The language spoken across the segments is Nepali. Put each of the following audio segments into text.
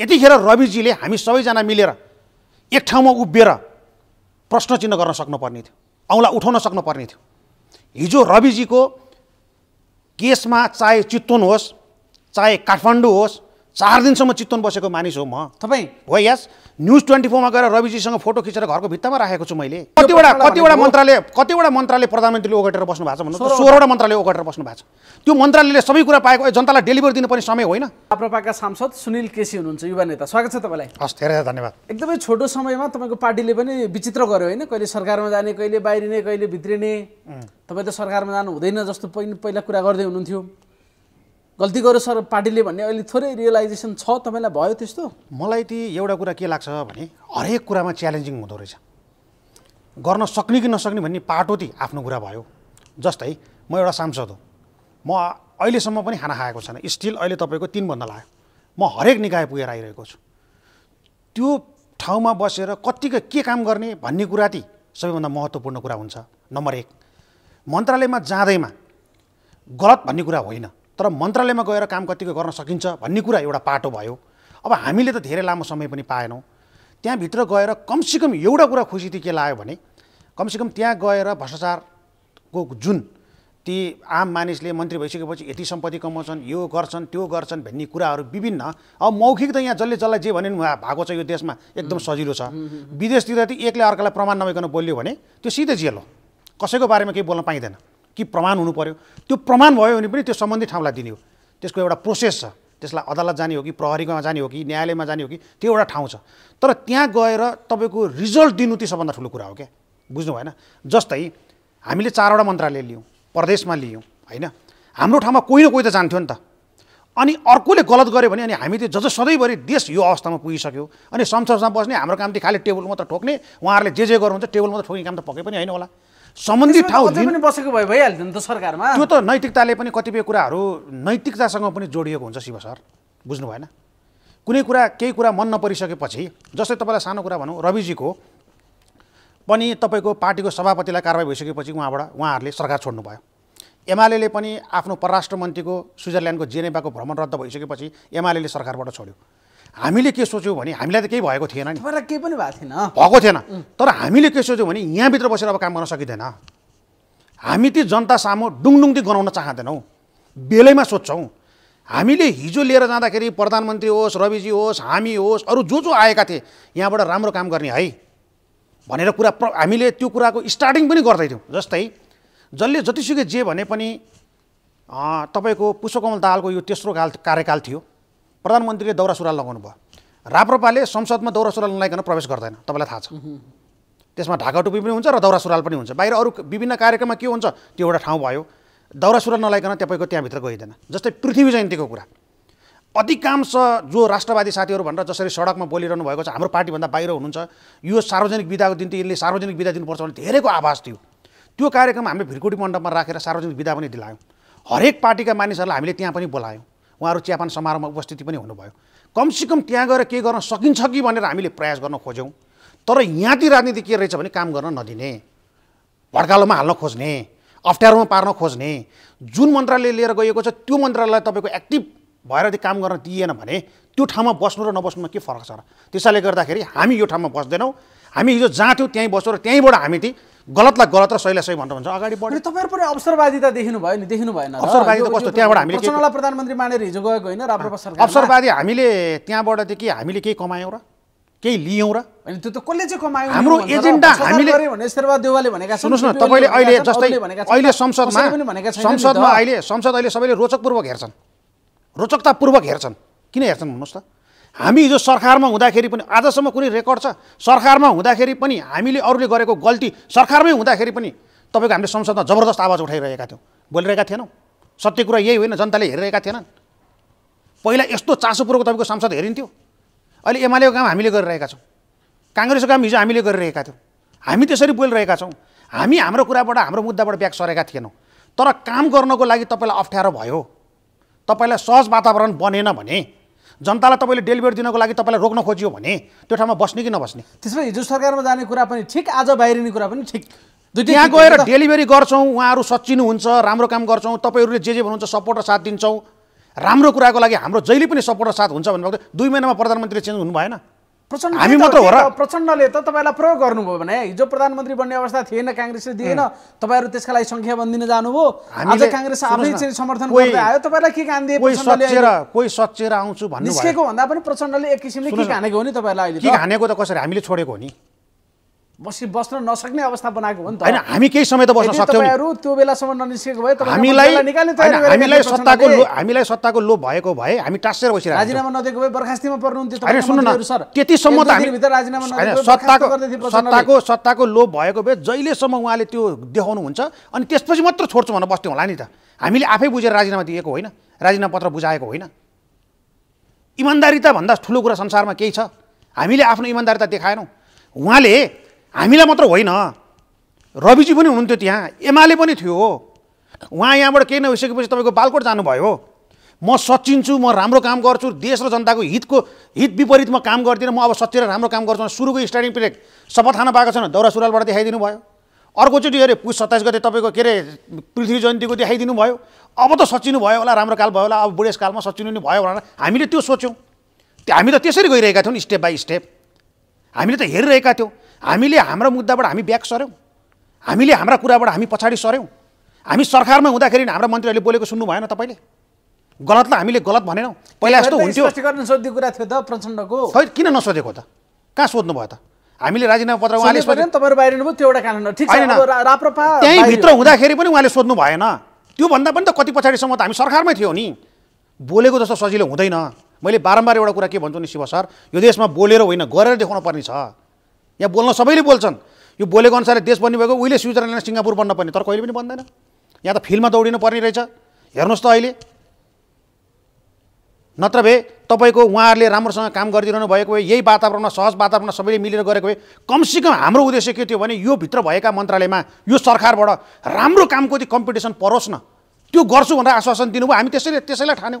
यतिखेर रविजीले हामी सबैजना मिलेर एक ठाउँमा उभिएर प्रश्न चिन्ह गर्न सक्नुपर्ने थियो औँला उठाउन सक्नुपर्ने थियो हिजो रविजीको केसमा चाहे चितवन होस् चाहे काठमाडौँ होस् चार दिनसम्म चितवन बसेको मानिस हो म तपाईँ हो यस न्युज ट्वेन्टी फोरमा गएर रविजीसँग फोटो खिचेर घरको भित्तामा राखेको छु मैले कतिवटा कतिवटा मन्त्रालय कतिवटा मन्त्रालय प्रधानमन्त्रीले ओगटेर बस्नु भएको छ भन्नु सोह्रवटा मन्त्रालय ओगटेर बस्नु भएको छ त्यो मन्त्रालयले सबै कुरा पाएको जनतालाई डेलिभर दिनुपर्ने समय होइन आप्रपाका सांसद सुनिल केसी हुनुहुन्छ युवा नेता स्वागत छ तपाईँलाई हस् धेरै धन्यवाद एकदमै छोटो समयमा तपाईँको पार्टीले पनि विचित्र गर्यो होइन कहिले सरकारमा जाने कहिले बाहिरिने कहिले भित्रिने तपाईँ त सरकारमा जानु हुँदैन जस्तो पहिला कुरा गर्दै हुनुहुन्थ्यो गल्ती गर्यो सर पार्टीले भन्ने अहिले थोरै रियलाइजेसन छ तपाईँलाई भयो त्यस्तो मलाई ती एउटा कुरा के लाग्छ भने हरेक कुरामा च्यालेन्जिङ हुँदो रहेछ गर्न सक्ने कि नसक्ने भन्ने पाटो ती आफ्नो कुरा भयो जस्तै म एउटा सांसद हो म अहिलेसम्म पनि खाना खाएको छैन स्टिल अहिले तपाईँको तिनभन्दा लाग्यो म हरेक निकाय पुगेर आइरहेको छु त्यो ठाउँमा बसेर कतिको के काम गर्ने भन्ने कुरा ती सबैभन्दा महत्त्वपूर्ण कुरा हुन्छ नम्बर एक मन्त्रालयमा जाँदैमा गलत भन्ने कुरा होइन तर मन्त्रालयमा गएर काम कतिको गर्न सकिन्छ भन्ने कुरा एउटा पाटो भयो अब हामीले त धेरै लामो समय पनि पाएनौँ त्यहाँभित्र गएर कमसेकम एउटा कुरा खुसी चाहिँ के लाग्यो भने कमसेकम त्यहाँ गएर भ्रष्टाचारको जुन ती आम मानिसले मन्त्री भइसकेपछि यति सम्पत्ति कमाउँछन् यो गर्छन् त्यो गर्छन् भन्ने कुराहरू विभिन्न अब मौखिक त यहाँ जसले जसलाई जे भने भएको छ यो देशमा एकदम सजिलो छ विदेशतिर त एकले अर्कालाई प्रमाण नभइकन बोल्यो भने त्यो सिधै जेल हो कसैको बारेमा केही बोल्न पाइँदैन कि प्रमाण हुनु पऱ्यो त्यो प्रमाण भयो भने पनि त्यो सम्बन्धित ठाउँलाई दिने हो त्यसको एउटा प्रोसेस छ त्यसलाई अदालत जाने हो कि प्रहरीमा जाने हो कि न्यायालयमा जाने हो कि त्यो एउटा ठाउँ छ तर त्यहाँ गएर तपाईँको रिजल्ट दिनु त्यो सबभन्दा ठुलो कुरा हो क्या बुझ्नु भएन जस्तै हामीले चारवटा मन्त्रालय लियौँ प्रदेशमा लियौँ होइन हाम्रो ठाउँमा कोही न कोही त जान्थ्यो नि त अनि अर्कोले गलत गऱ्यो भने अनि हामी त्यो जज सधैँभरि देश यो अवस्थामा पुगिसक्यो अनि संसदमा बस्ने हाम्रो काम त खालि टेबल मात्र ठोक्ने उहाँहरूले जे जे गर्नुहुन्छ टेबल मात्र ठोक्ने काम त पक्कै पनि होइन होला सम्बन्धित ठाउँ पनि बसेको भए भइहाल्थ्यो नि त सरकारमा त्यो त नैतिकताले पनि कतिपय कुराहरू नैतिकतासँग पनि जोडिएको हुन्छ शिव सर बुझ्नु भएन कुनै कुरा केही कुरा मन नपरिसकेपछि जस्तै तपाईँलाई सानो कुरा भनौँ रविजीको पनि तपाईँको पार्टीको सभापतिलाई कारवाही भइसकेपछि उहाँबाट उहाँहरूले सरकार छोड्नु भयो एमाले पनि आफ्नो परराष्ट्र मन्त्रीको स्विजरल्यान्डको जेनेवाको भ्रमण रद्द भइसकेपछि एमाले सरकारबाट छोड्यो हामीले के सोच्यौँ भने हामीलाई त केही भएको थिएन नि तपाईँलाई केही पनि भएको थिएन भएको थिएन तर हामीले के सोच्यौँ भने यहाँभित्र बसेर अब काम गर्न सकिँदैन हामी ती जनता सामु डुङडुङ्दी गनाउन चाहँदैनौँ बेलैमा सोध्छौँ हामीले हिजो लिएर जाँदाखेरि प्रधानमन्त्री होस् रविजी होस् हामी होस् अरू जो जो आएका थिए यहाँबाट राम्रो काम गर्ने है भनेर कुरा प्र हामीले त्यो कुराको स्टार्टिङ पनि गर्दैथ्यौँ जस्तै जसले जतिसुकै जे भने पनि तपाईँको पुष्पकमल दालको यो तेस्रो काल कार्यकाल थियो प्रधानमन्त्रीले दौरा सुरुवाल लगाउनु भयो राप्रपाले संसदमा दौरा सुरुवाल नलाइकन प्रवेश गर्दैन तपाईँलाई थाहा छ त्यसमा ढाका टुपी पनि हुन्छ र दौरा सुरुवाल पनि हुन्छ बाहिर अरू विभिन्न कार्यक्रममा के हुन्छ त्यो एउटा ठाउँ भयो दौरा सुरुवाल नलाइकन तपाईँको त्यहाँभित्र गइँदैन जस्तै पृथ्वी जयन्तीको कुरा अधिकांश जो राष्ट्रवादी साथीहरू भनेर जसरी सडकमा बोलिरहनु भएको छ हाम्रो पार्टीभन्दा बाहिर हुनुहुन्छ यो सार्वजनिक विधाको दिन त यसले सार्वजनिक विधा दिनुपर्छ भने धेरैको आभास थियो त्यो कार्यक्रम हामीले भिरकुटी मण्डपमा राखेर सार्वजनिक विधा पनि दिलायौँ हरेक पार्टीका मानिसहरूलाई हामीले त्यहाँ पनि बोलायौँ उहाँहरू चियापान समारोहमा उपस्थिति पनि हुनुभयो कमसेकम त्यहाँ गएर के गर्न सकिन्छ कि भनेर हामीले प्रयास गर्न खोज्यौँ तर यहाँ ती राजनीति के रहेछ भने काम गर्न नदिने भड्कालोमा हाल्न खोज्ने अप्ठ्यारोमा पार्न खोज्ने जुन मन्त्रालय लिएर गएको छ त्यो मन्त्रालयलाई तपाईँको एक्टिभ भएर त्यो काम गर्न दिएन भने त्यो ठाउँमा बस्नु र नबस्नुमा के फरक छ र त्यसैले गर्दाखेरि हामी यो ठाउँमा बस्दैनौँ हामी हिजो जहाँ थियौँ त्यहीँ बस्यौँ र त्यहीँबाट हामी ती गलतलाई गलत र सहीलाई सही भन्नुहुन्छ अगाडि बढ्यो तपाईँहरू पनि अवसरवादिता देख्नु भयो नि देख्नु भएन अवसरवादी त कस्तो त्यहाँबाट हामीले प्रधानमन्त्री मानेर हिजो गएको होइन राप्रपा सरकार अवसरवादी हामीले त्यहाँबाट के हामीले केही कमायौँ र केही लियौँ र अनि त्यो त कसले चाहिँ कमायो हाम्रो एजेन्डा हामीले देवालले भनेका सुन्नुहोस् न तपाईँले अहिले जस्तै अहिले संसदमा संसदमा अहिले संसद अहिले सबैले रोचकपूर्वक हेर्छन् रोचकतापूर्वक हेर्छन् किन हेर्छन् भन्नुहोस् त हामी हिजो सरकारमा हुँदाखेरि पनि आजसम्म कुनै रेकर्ड छ सरकारमा हुँदाखेरि पनि हामीले अरूले गरेको गल्ती सरकारमै हुँदाखेरि पनि तपाईँको हामीले संसदमा जबरजस्त आवाज उठाइरहेका थियौँ बोलिरहेका थिएनौँ सत्य कुरा यही होइन जनताले हेरिरहेका थिएनन् पहिला यस्तो चासोपूर्वक तपाईँको सांसद हेरिन्थ्यो अहिले एमालेको काम हामीले गरिरहेका छौँ काङ्ग्रेसको काम हिजो हामीले गरिरहेका थियौँ हामी त्यसरी बोलिरहेका छौँ हामी हाम्रो कुराबाट हाम्रो मुद्दाबाट ब्याक सरेका थिएनौँ तर काम गर्नको लागि तपाईँलाई अप्ठ्यारो भयो तपाईँलाई सहज वातावरण बनेन भने जनतालाई तपाईँले डेलिभर दिनको लागि तपाईँलाई रोक्न खोजियो भने त्यो ठाउँमा बस्ने कि नबस्ने त्यसमा हिजो सरकारमा जाने कुरा पनि ठिक आज बाहिरिने कुरा पनि ठिक त्यहाँ गएर डेलिभरी गर्छौँ उहाँहरू सचिनुहुन्छ राम्रो काम गर्छौँ तपाईँहरूले जे जे भन्नुहुन्छ सपोर्ट र साथ दिन्छौँ राम्रो कुराको लागि हाम्रो जहिले पनि सपोर्ट र साथ हुन्छ भन्नुभएको दुई महिनामा प्रधानमन्त्रीले चेन्ज हुनु भएन प्रचण्ड प्रचण्डले त तपाईँलाई प्रयोग गर्नुभयो भने हिजो प्रधानमन्त्री बन्ने अवस्था थिएन काङ्ग्रेसले दिएन तपाईँहरू त्यसका लागि सङ्ख्या बन्दिन जानुभयो आज काङ्ग्रेस आफै समर्थन गर्दै आयो तपाईँलाई के कान दिए कोही सचेर आउँछु भन्नु निस्केको भन्दा पनि प्रचण्डले एक किसिमले के खानेको हो नि तपाईँहरूलाई अहिले हानेको त कसरी हामीले छोडेको हो नि बसी बस्न नसक्ने अवस्था बनाएको हो नि त होइन हामी केही समय त बस्न सक्छौँ त्यो बेलासम्म ननिस्केको भए हामीलाई हामीलाई सत्ताको हामीलाई सत्ताको लोभ भएको भए हामी टाँसेर बसिरहेको राजीनामा नदिएको भए बर्खास्तीमा पर्नुहुन्थ्यो होइन सुन्नु न सर त्यतिसम्म त राजीनामा सत्ताको सत्ताको सत्ताको लोभ भएको भए जहिलेसम्म उहाँले त्यो देखाउनुहुन्छ अनि त्यसपछि मात्र छोड्छु भनेर बस्थ्यौँ होला नि त हामीले आफै बुझेर राजीनामा दिएको होइन राजीनामा पत्र बुझाएको होइन इमान्दारिता भन्दा ठुलो कुरा संसारमा केही छ हामीले आफ्नो इमान्दारिता देखाएनौँ उहाँले हामीलाई मात्र होइन रविजी पनि हुनुहुन्थ्यो त्यहाँ एमाले पनि थियो उहाँ यहाँबाट केही नभइसकेपछि तपाईँको बालकोट जानुभयो म सचिन्छु म राम्रो काम गर्छु देश र जनताको हितको हित विपरीत म काम गर्दिनँ म अब सचिएर राम्रो काम गर्छु सुरुको स्टार्टिङ पिरियड शपथ खान पाएको छैन दौरा सुरुवालबाट देखाइदिनु भयो अर्कोचोटि अरे पुस सत्ताइस गते तपाईँको के अरे पृथ्वी जयन्तीको देखाइदिनु भयो अब त सचिनु भयो होला राम्रो काल भयो होला अब बुढेसकालमा सचिनु नि भयो भनेर हामीले त्यो सोच्यौँ हामी त त्यसरी गइरहेका थियौँ नि स्टेप बाई स्टेप हामीले त हेरिरहेका थियौँ हामीले हाम्रो मुद्दाबाट हामी ब्याक सर्यौँ हामीले हाम्रा कुराबाट हामी पछाडि सर्यौँ हामी सरकारमा हुँदाखेरि हाम्रो मन्त्रीहरूले बोलेको सुन्नु भएन तपाईँले गलतलाई हामीले गलत भनेनौँ पहिला यस्तो हुन्थ्यो सोध्ने कुरा थियो त प्रचण्डको खै किन नसोधेको त कहाँ सोध्नु भयो त हामीले राजीनामा पत्र उहाँले तपाईँहरू बाहिर त्यो एउटा कारण ठिक छैन राप्रपा त्यहीँभित्र हुँदाखेरि पनि उहाँले सोध्नु भएन त्योभन्दा पनि त कति पछाडिसम्म त हामी सरकारमै थियौँ नि बोलेको जस्तो सजिलो हुँदैन मैले बारम्बार एउटा कुरा के भन्छु नि शिव सर यो देशमा बोलेर होइन गरेर देखाउनु पर्ने छ यहाँ बोल्न सबैले बोल्छन् यो बोलेको अनुसार देश बन्ने भएको उहिले स्विजरल्यान्ड सिङ्गापुर बन्न पर्ने तर कहिले पनि बन्दैन यहाँ त फिल्डमा दौडिनु पर्ने रहेछ हेर्नुहोस् त अहिले नत्र भए तपाईँको उहाँहरूले राम्रोसँग काम गरिदिनु भएको भए यही वातावरणमा सहज वातावरणमा सबैले मिलेर गरेको भए कमसेकम हाम्रो उद्देश्य के थियो भने यो भित्र भएका मन्त्रालयमा यो सरकारबाट राम्रो कामको त्यो कम्पिटिसन परोस् न त्यो गर्छु भनेर आश्वासन दिनुभयो हामी त्यसैले त्यसैलाई ठान्यौँ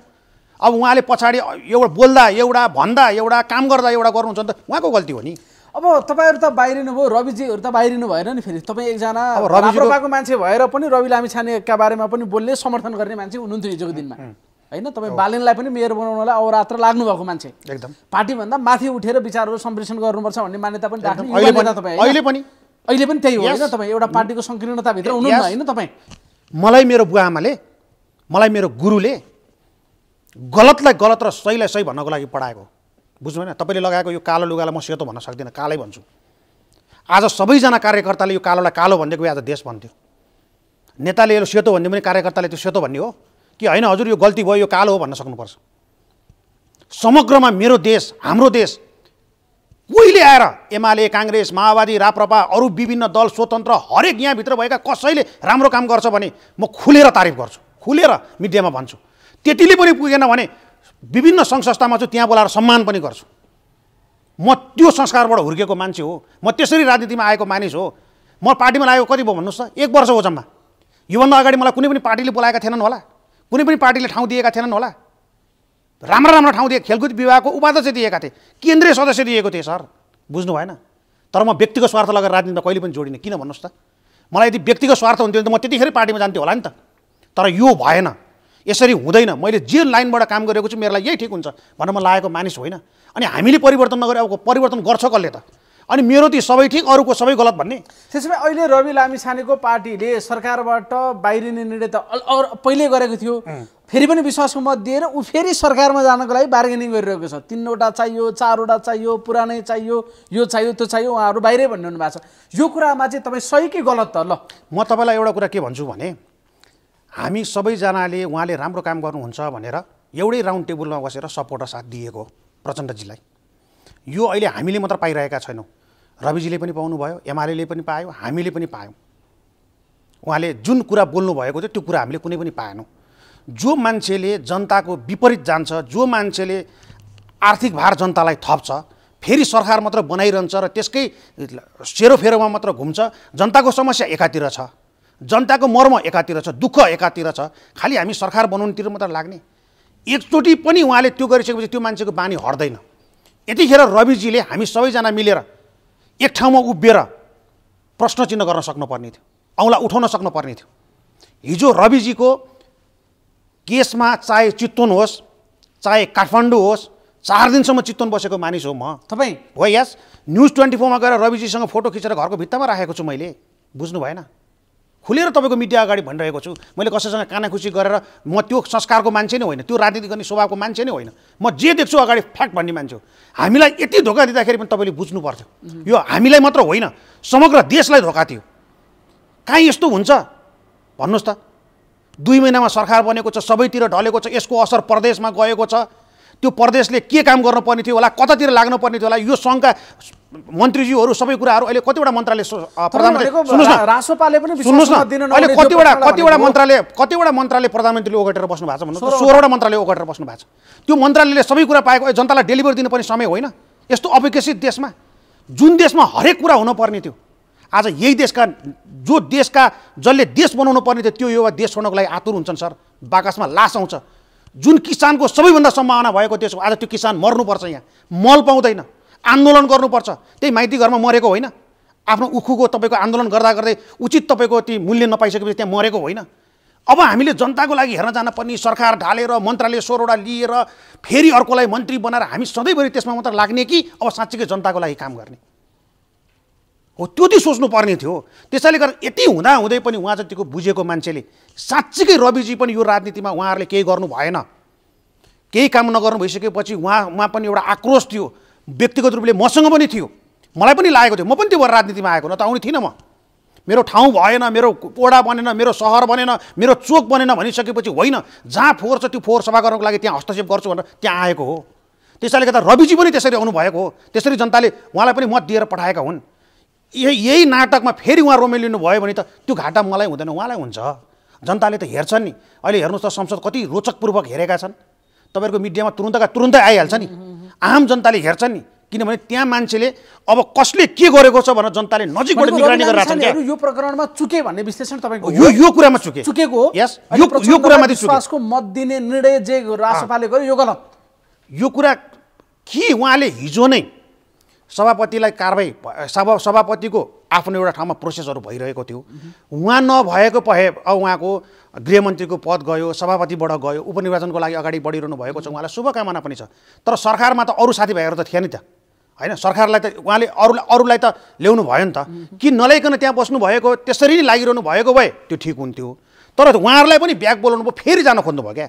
अब उहाँले पछाडि एउटा बोल्दा एउटा भन्दा एउटा काम गर्दा एउटा गर्नुहुन्छ भने त उहाँको गल्ती हो नि अब तपाईँहरू त बाहिरिनु भयो रविजीहरू त बाहिरिनु भएन नि फेरि तपाईँ एकजना रविपाको मान्छे भएर पनि रवि लामी छानेका बारेमा पनि बोल्ने समर्थन गर्ने मान्छे हुनुहुन्थ्यो हिजोको दिनमा होइन तपाईँ बालिनलाई पनि मेयर बनाउनलाई अवरात्र लाग्नुभएको मान्छे एकदम पार्टीभन्दा माथि उठेर विचारहरू सम्प्रेषण गर्नुपर्छ भन्ने मान्यता पनि राख्नु अहिले पनि अहिले पनि त्यही हो होइन तपाईँ एउटा पार्टीको सङ्कीर्णताभित्र हुनुहुन्न होइन तपाईँ मलाई मेरो बुवा आमाले मलाई मेरो गुरुले गलतलाई गलत र सहीलाई सही भन्नको लागि पढाएको बुझ्नु भएन तपाईँले लगाएको यो कालो लुगालाई म सेतो भन्न सक्दिनँ कालै भन्छु आज सबैजना कार्यकर्ताले यो कालोलाई कालो भनिदिएको आज देश भन्थ्यो नेताले यो सेतो भनिदियो भने कार्यकर्ताले त्यो सेतो भन्ने हो कि होइन हजुर यो गल्ती भयो यो कालो हो भन्न सक्नुपर्छ समग्रमा मेरो देश हाम्रो देश कोहीले आएर एमाले काङ्ग्रेस माओवादी राप्रपा अरू विभिन्न दल स्वतन्त्र हरेक यहाँभित्र भएका कसैले राम्रो काम गर्छ भने म खुलेर तारिफ गर्छु खुलेर मिडियामा भन्छु त्यतिले पनि पुगेन भने विभिन्न सङ्घ संस्थामा छु त्यहाँ बोलाएर सम्मान पनि गर्छु म त्यो संस्कारबाट हुर्केको मान्छे हो म त्यसरी राजनीतिमा आएको मानिस हो म पार्टीमा लागेको कति भयो भन्नुहोस् त एक वर्ष हो जम्मा योभन्दा अगाडि मलाई कुनै पनि पार्टीले बोलाएका थिएनन् होला कुनै पनि पार्टीले ठाउँ दिएका थिएनन् होला राम्रा राम्रा ठाउँ दिए खेलकुद विभागको उपाध्यक्ष दिएका थिए केन्द्रीय सदस्य दिएको थिएँ सर बुझ्नु भएन तर म व्यक्तिगत स्वार्थ लगेर राजनीतिमा कहिले पनि जोडिनँ किन भन्नुहोस् त मलाई यदि व्यक्तिगत स्वार्थ हुन्थ्यो भने त म त्यतिखेर पार्टीमा जान्थेँ होला नि त तर यो भएन यसरी हुँदैन मैले जे लाइनबाट काम गरेको छु मेरो लागि यही ठिक हुन्छ भनेर म लागेको मानिस होइन अनि हामीले परिवर्तन नगरे अब परिवर्तन गर्छ कसले त अनि मेरो ती सबै ठिक अरूको सबै गलत भन्ने त्यसो भए अहिले रवि लामिछानेको पार्टीले सरकारबाट बाहिरिने निर्णय त पहिल्यै गरेको थियो फेरि पनि विश्वासको मत दिएर ऊ फेरि सरकारमा जानको लागि बार्गेनिङ गरिरहेको छ तिनवटा चाहियो चारवटा चाहियो पुरानै चाहियो यो चाहियो त्यो चाहियो उहाँहरू बाहिरै भनिरहनु भएको छ यो कुरामा चाहिँ तपाईँ सही कि गलत त ल म तपाईँलाई एउटा कुरा के भन्छु भने हामी सबैजनाले उहाँले राम्रो काम गर्नुहुन्छ भनेर एउटै राउन्ड टेबलमा बसेर सपोर्ट र साथ दिएको प्रचण्डजीलाई यो अहिले हामीले मात्र पाइरहेका छैनौँ रविजीले पनि पाउनुभयो एमाले पनि पायो हामीले पनि पायौँ उहाँले जुन कुरा बोल्नुभएको थियो त्यो कुरा हामीले कुनै पनि पाएनौँ जो मान्छेले जनताको विपरीत जान्छ जो मान्छेले आर्थिक भार जनतालाई थप्छ फेरि सरकार मात्र बनाइरहन्छ र त्यसकै सेरोफेरोमा मात्र घुम्छ जनताको समस्या एकातिर छ जनताको मर्म एकातिर छ दुःख एकातिर छ खालि हामी सरकार बनाउनेतिर मात्र लाग्ने एकचोटि पनि उहाँले त्यो गरिसकेपछि त्यो मान्छेको बानी हट्दैन यतिखेर रविजीले हामी सबैजना मिलेर एक ठाउँमा उभिएर प्रश्न चिन्ह गर्न सक्नुपर्ने थियो औँला उठाउन सक्नुपर्ने थियो हिजो रविजीको केसमा चाहे चितवन होस् चाहे काठमाडौँ होस् चार दिनसम्म चितवन बसेको मानिस हो म तपाईँ हो यस न्युज ट्वेन्टी फोरमा गएर रविजीसँग फोटो खिचेर घरको भित्तामा राखेको छु मैले बुझ्नु भएन खुलेर तपाईँको मिडिया अगाडि भनिरहेको छु मैले कसैसँग कानाखुसी गरेर म त्यो संस्कारको मान्छे नै होइन त्यो राजनीति गर्ने स्वभावको मान्छे नै होइन म जे देख्छु अगाडि फ्याक्ट भन्ने मान्छे हो हामीलाई यति धोका दिँदाखेरि पनि तपाईँले बुझ्नु पर्थ्यो यो हामीलाई मात्र होइन समग्र देशलाई धोका थियो कहीँ यस्तो हुन्छ भन्नुहोस् त दुई महिनामा सरकार बनेको छ सबैतिर ढलेको छ यसको असर प्रदेशमा गएको छ त्यो प्रदेशले के काम गर्नुपर्ने थियो होला कतातिर लाग्नुपर्ने थियो होला यो सङ्घका मन्त्रीज्यूहरू सबै कुराहरू अहिले कतिवटा मन्त्रालय रासोपाले पनि अहिले कतिवटा कतिवटा मन्त्रालय कतिवटा मन्त्रालय प्रधानमन्त्रीले ओगटेर बस्नु भएको छ भन्नु सोह्रवटा मन्त्रालय ओगटेर बस्नु भएको छ त्यो मन्त्रालयले सबै कुरा पाएको जनतालाई डेलिभर दिनुपर्ने समय होइन यस्तो अविकसित देशमा जुन देशमा हरेक कुरा हुनुपर्ने थियो आज यही देशका जो देशका जसले देश बनाउनु पर्ने थियो त्यो युवा देश छोड्नको लागि आतुर हुन्छन् सर बाकसमा लास आउँछ जुन किसानको सबैभन्दा सम्भावना भएको देश आज त्यो किसान मर्नुपर्छ यहाँ मल पाउँदैन आन्दोलन गर्नुपर्छ त्यही माइती घरमा मरेको होइन आफ्नो उखुको तपाईँको आन्दोलन गर्दा गर्दै उचित तपाईँको ती मूल्य नपाइसकेपछि त्यहाँ मरेको होइन अब हामीले जनताको लागि हेर्न जान पर्ने सरकार ढालेर मन्त्रालय सोह्रवटा लिएर फेरि अर्कोलाई मन्त्री बनाएर हामी सधैँभरि त्यसमा मात्र लाग्ने कि अब साँच्चीकै जनताको लागि काम गर्ने हो त्यो चाहिँ सोच्नुपर्ने थियो त्यसैले गर्दा यति हुँदा हुँदै पनि उहाँ जतिको बुझेको मान्छेले साँच्चीकै रविजी पनि यो राजनीतिमा उहाँहरूले केही गर्नु भएन केही काम नगर्नु भइसकेपछि उहाँ उहाँ पनि एउटा आक्रोश थियो व्यक्तिगत रूपले मसँग पनि थियो मलाई पनि लागेको थियो म पनि त्यो भएर राजनीतिमा आएको न त आउने थिइनँ म मेरो ठाउँ भएन मेरो ओडा बनेन मेरो सहर बनेन मेरो चोक बनेन भनिसकेपछि होइन जहाँ फोहोर छ त्यो फोहोर सफा गर्नको लागि त्यहाँ हस्तक्षेप गर्छु भनेर त्यहाँ आएको हो त्यसैले गर्दा रविजी पनि त्यसरी आउनुभएको हो त्यसरी जनताले उहाँलाई पनि मत दिएर पठाएका हुन् यही यही नाटकमा फेरि उहाँ लिनु भयो भने त त्यो घाटा मलाई हुँदैन उहाँलाई हुन्छ जनताले त हेर्छन् नि अहिले हेर्नुहोस् त संसद कति रोचकपूर्वक हेरेका छन् तपाईँहरूको मिडियामा तुरुन्तका तुरुन्तै आइहाल्छ नि आम जनताले हेर्छ नि किनभने त्यहाँ मान्छेले अब कसले के गरेको छ भनेर जनताले नजिकबाट निगरानी गरेर यो प्रकरणमा चुके भन्ने विश्लेषण तपाईँको यो यो कुरामा चुके चुकेको यस यो कुरामा विश्वासको मत दिने निर्णय जे राष्ट्रपाले गर्यो यो गलत यो कुरा के उहाँले हिजो नै सभापतिलाई कारवाही सभा सभापतिको आफ्नो एउटा ठाउँमा प्रोसेसहरू भइरहेको थियो उहाँ नभएको भए अब उहाँको गृहमन्त्रीको पद गयो सभापतिबाट गयो उपनिर्वाचनको लागि अगाडि बढिरहनु भएको छ उहाँलाई शुभकामना पनि छ तर सरकारमा त अरू साथीभाइहरू त थिए नि त होइन सरकारलाई त उहाँले अरू अरूलाई त ल्याउनु भयो नि त कि नल्याइकन त्यहाँ बस्नु भएको त्यसरी नै लागिरहनु भएको भए त्यो ठिक हुन्थ्यो तर उहाँहरूलाई पनि ब्याग बोलाउनु भयो फेरि जान खोज्नु भयो क्या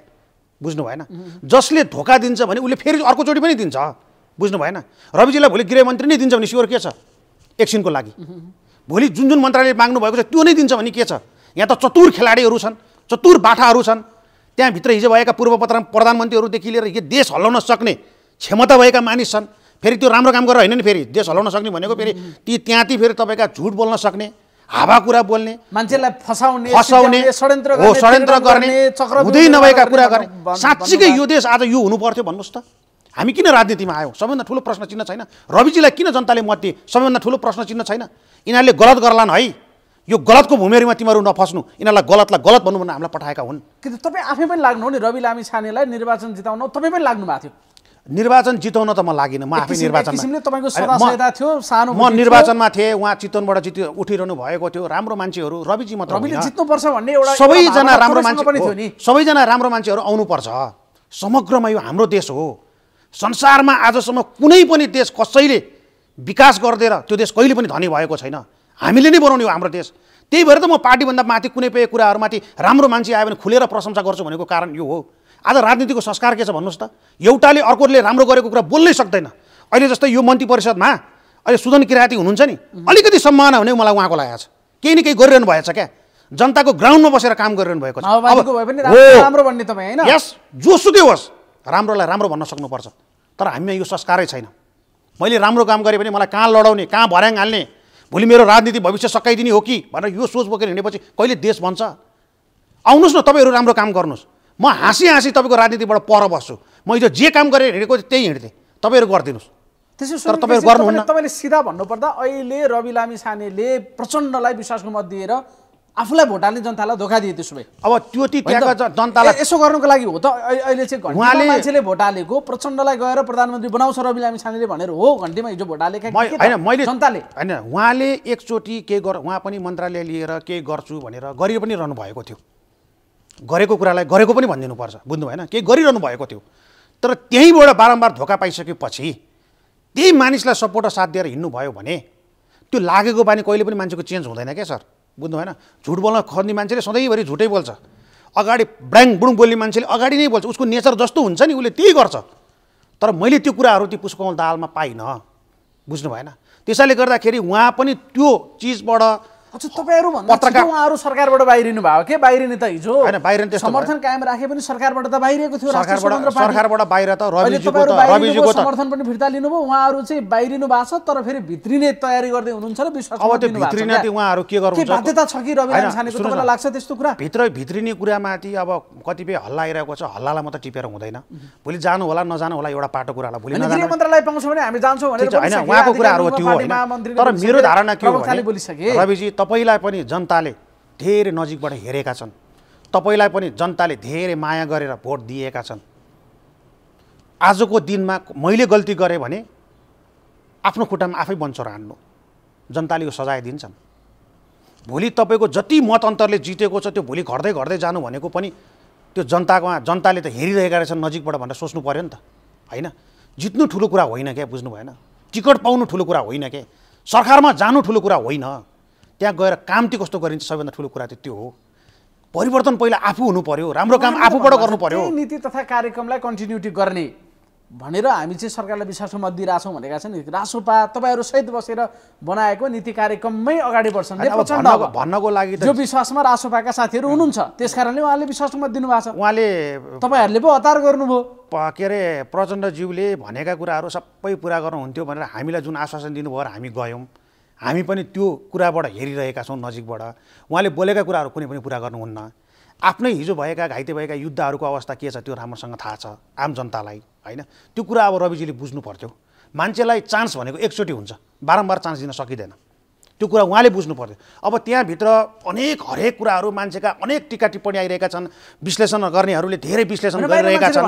बुझ्नु भएन जसले धोका दिन्छ भने उसले फेरि अर्कोचोटि पनि दिन्छ बुझ्नु भएन रविजीलाई भोलि गृहमन्त्री नै दिन्छ भने स्योर के छ एकछिनको लागि भोलि जुन जुन मन्त्रालयले माग्नु भएको छ त्यो नै दिन्छ भने के छ यहाँ त चतुर खेलाडीहरू छन् चतुर बाठाहरू छन् त्यहाँभित्र हिजो भएका पूर्व प्रधानमन्त्रीहरूदेखि लिएर यो देश हल्लाउन सक्ने क्षमता भएका मानिस छन् फेरि त्यो राम्रो काम गरेर होइन नि फेरि देश हल्लाउन सक्ने भनेको फेरि ती त्यहाँ ती फेरि तपाईँका झुट बोल्न सक्ने हावा कुरा बोल्ने मान्छेलाई फसाउने फसाउने षड्यन्त्र गर्ने चक्र हुँदै नभएका कुरा गर्ने साँच्चीकै यो देश आज यो हुनु पर्थ्यो भन्नुहोस् त हामी किन राजनीतिमा आयौँ सबैभन्दा ठुलो प्रश्न चिन्ह छैन रविजीलाई किन जनताले मत दिए सबैभन्दा ठुलो प्रश्न चिन्ह छैन यिनीहरूले गलत गर्लान् है यो गलतको भूमिहरूमा तिमीहरू नफस्नु यिनीहरूलाई गलतलाई गलत भन्नु भनेर हामीलाई पठाएका हुन् कि तपाईँ आफै पनि लाग्नु हो नि रवि लामी छानेलाई निर्वाचन जिताउन तपाईँ पनि लाग्नु भएको थियो निर्वाचन जिताउन त म लागिनँ म आफै निर्वाचन थियो सानो म निर्वाचनमा थिएँ उहाँ चितवनबाट जित उठिरहनु भएको थियो राम्रो मान्छेहरू रविजी मात्र जित्नुपर्छ भन्ने एउटा सबैजना राम्रो मान्छे पनि थियो नि सबैजना राम्रो मान्छेहरू आउनुपर्छ समग्रमा यो हाम्रो देश हो संसारमा आजसम्म कुनै पनि देश कसैले विकास गरिदिएर त्यो देश कहिले पनि धनी भएको छैन हामीले नै बनाउने हो हाम्रो देश त्यही भएर त म पार्टीभन्दा माथि कुनै पनि कुराहरूमाथि राम्रो मान्छे आयो भने खुलेर प्रशंसा गर्छु भनेको कारण यो हो आज राजनीतिको संस्कार के छ भन्नुहोस् त एउटाले अर्कोले राम्रो गरेको कुरा बोल्नै सक्दैन अहिले जस्तै यो मन्त्री परिषदमा अहिले सुदन किराती हुनुहुन्छ नि अलिकति सम्मान हुने मलाई उहाँको लागेको छ केही न केही गरिरहनु भएछ क्या जनताको ग्राउन्डमा बसेर काम गरिरहनु भएको छ यस जोसुकै होस् राम्रोलाई राम्रो भन्न सक्नुपर्छ तर हामीमा यो संस्कारै छैन मैले राम्रो काम गरेँ भने मलाई कहाँ लडाउने कहाँ भर्याङ हाल्ने भोलि मेरो राजनीति भविष्य सकाइदिने हो कि भनेर यो सोच बोकेर हिँडेपछि कहिले देश भन्छ आउनुहोस् न तपाईँहरू राम्रो काम गर्नुहोस् म हाँसी हाँसी तपाईँको राजनीतिबाट पर बस्छु म हिजो जे काम गरेर हिँडेको त्यही हिँड्थेँ तपाईँहरू गरिदिनुहोस् त्यसै तपाईँहरू गर्नुहुन्न तपाईँले सिधा भन्नुपर्दा अहिले रवि लामिछानेले प्रचण्डलाई विश्वासको मत दिएर आफूलाई भोट हाल्ने जनतालाई धोका दिए त्यसो भए अब त्यो जनतालाई यसो गर्नुको लागि हो त अहिले चाहिँ उहाँले मान्छेले भोट हालेको प्रचण्डलाई गएर प्रधानमन्त्री बनाउँछ रवि लामी छानेले भनेर हो घन्टीमा हिजो भोट हालेका होइन मैले जनताले होइन उहाँले एकचोटि के गर उहाँ पनि मन्त्रालय लिएर के गर्छु भनेर गरि पनि रहनु भएको थियो गरेको कुरालाई गरेको पनि भनिदिनुपर्छ बुझ्नु भएन केही गरिरहनु भएको थियो तर त्यहीँबाट बारम्बार धोका पाइसकेपछि त्यही मानिसलाई सपोर्ट साथ दिएर हिँड्नुभयो भने त्यो लागेको बानी कहिले पनि मान्छेको चेन्ज हुँदैन क्या सर बुझ्नु भएन झुट बोल्न खोज्ने मान्छेले सधैँभरि झुटै बोल्छ अगाडि ब्राङ बुङ बोल्ने मान्छेले अगाडि नै बोल्छ उसको नेचर जस्तो हुन्छ नि उसले त्यही गर्छ तर मैले त्यो कुराहरू त्यो पुष्पकमल दालमा पाइनँ बुझ्नु भएन त्यसैले गर्दाखेरि उहाँ पनि त्यो चिजबाट अच्छा तपाईँहरू भन्दा उहाँहरू सरकारबाट बाहिरिनु भयो के बाहिरिने त हिजो होइन बाहिरिने समर्थन कायम राखे पनि सरकारबाट त बाहिरिएको थियो सरकारबाट सरकारबाट बाहिर त रविजीको समर्थन पनि फिर्ता लिनुभयो उहाँहरू चाहिँ बाहिरिनु भएको छ तर फेरि भित्रिने तयारी गर्दै हुनुहुन्छ र विश्वास अब त्यो भित्रिने त्यो उहाँहरू के गर्नु बाध्यता छ कि रवि लामिछानेको तपाईँलाई लाग्छ त्यस्तो कुरा भित्र भित्रिने कुरामाथि अब कतिपय हल्ला आइरहेको छ हल्लालाई मात्र टिपेर हुँदैन भोलि जानु होला नजानु होला एउटा पाटो कुरालाई भोलि गृह मन्त्रालय पाउँछ भने हामी जान्छौँ भनेर तर मेरो धारणा के हो रविजी तपाईँलाई पनि जनताले धेरै नजिकबाट हेरेका छन् तपाईँलाई पनि जनताले धेरै माया गरेर भोट दिएका छन् आजको दिनमा मैले गल्ती गरेँ भने आफ्नो खुट्टामा आफै बन्छ र हान्नु जनताले यो सजाय दिन्छन् भोलि तपाईँको जति मत अन्तरले जितेको छ त्यो भोलि घट्दै घट्दै जानु भनेको पनि त्यो जनताकोमा जनताले त हेरिरहेका रहेछन् नजिकबाट भनेर सोच्नु पऱ्यो नि त होइन जित्नु ठुलो कुरा होइन क्या बुझ्नु भएन टिकट पाउनु ठुलो कुरा होइन क्या सरकारमा जानु ठुलो कुरा होइन त्यहाँ गएर काम चाहिँ कस्तो गरिन्छ सबैभन्दा ठुलो कुरा चाहिँ त्यो हो परिवर्तन पहिला आफू हुनु पर्यो राम्रो काम आफूबाट गर्नु पर्यो नीति तथा कार्यक्रमलाई कन्टिन्युटी गर्ने भनेर हामी चाहिँ सरकारलाई विश्वासमा मत दिइरहेछौँ भनेका छन् रासोपा तपाईँहरू सहित बसेर बनाएको नीति कार्यक्रममै अगाडि बढ्छन् भन्नको लागि जो विश्वासमा रासोपाका साथीहरू हुनुहुन्छ त्यस कारणले उहाँले विश्वासमा मत दिनुभएको छ उहाँले तपाईँहरूले पो हतार गर्नुभयो के अरे प्रचण्डज्यूले भनेका कुराहरू सबै पुरा गर्नुहुन्थ्यो भनेर हामीलाई जुन आश्वासन दिनुभयो हामी गयौँ हामी पनि त्यो कुराबाट हेरिरहेका छौँ नजिकबाट उहाँले बोलेका कुराहरू कुनै पनि पुरा गर्नुहुन्न आफ्नै हिजो भएका घाइते भएका युद्धहरूको अवस्था के छ त्यो राम्रोसँग थाहा छ आम जनतालाई होइन त्यो कुरा अब रविजीले बुझ्नु पर्थ्यो मान्छेलाई चान्स भनेको एकचोटि हुन्छ बारम्बार चान्स दिन सकिँदैन त्यो कुरा उहाँले बुझ्नु पर्थ्यो अब त्यहाँभित्र अनेक हरेक कुराहरू मान्छेका अनेक टिका टिप्पणी आइरहेका छन् विश्लेषण गर्नेहरूले धेरै विश्लेषण गरिरहेका छन्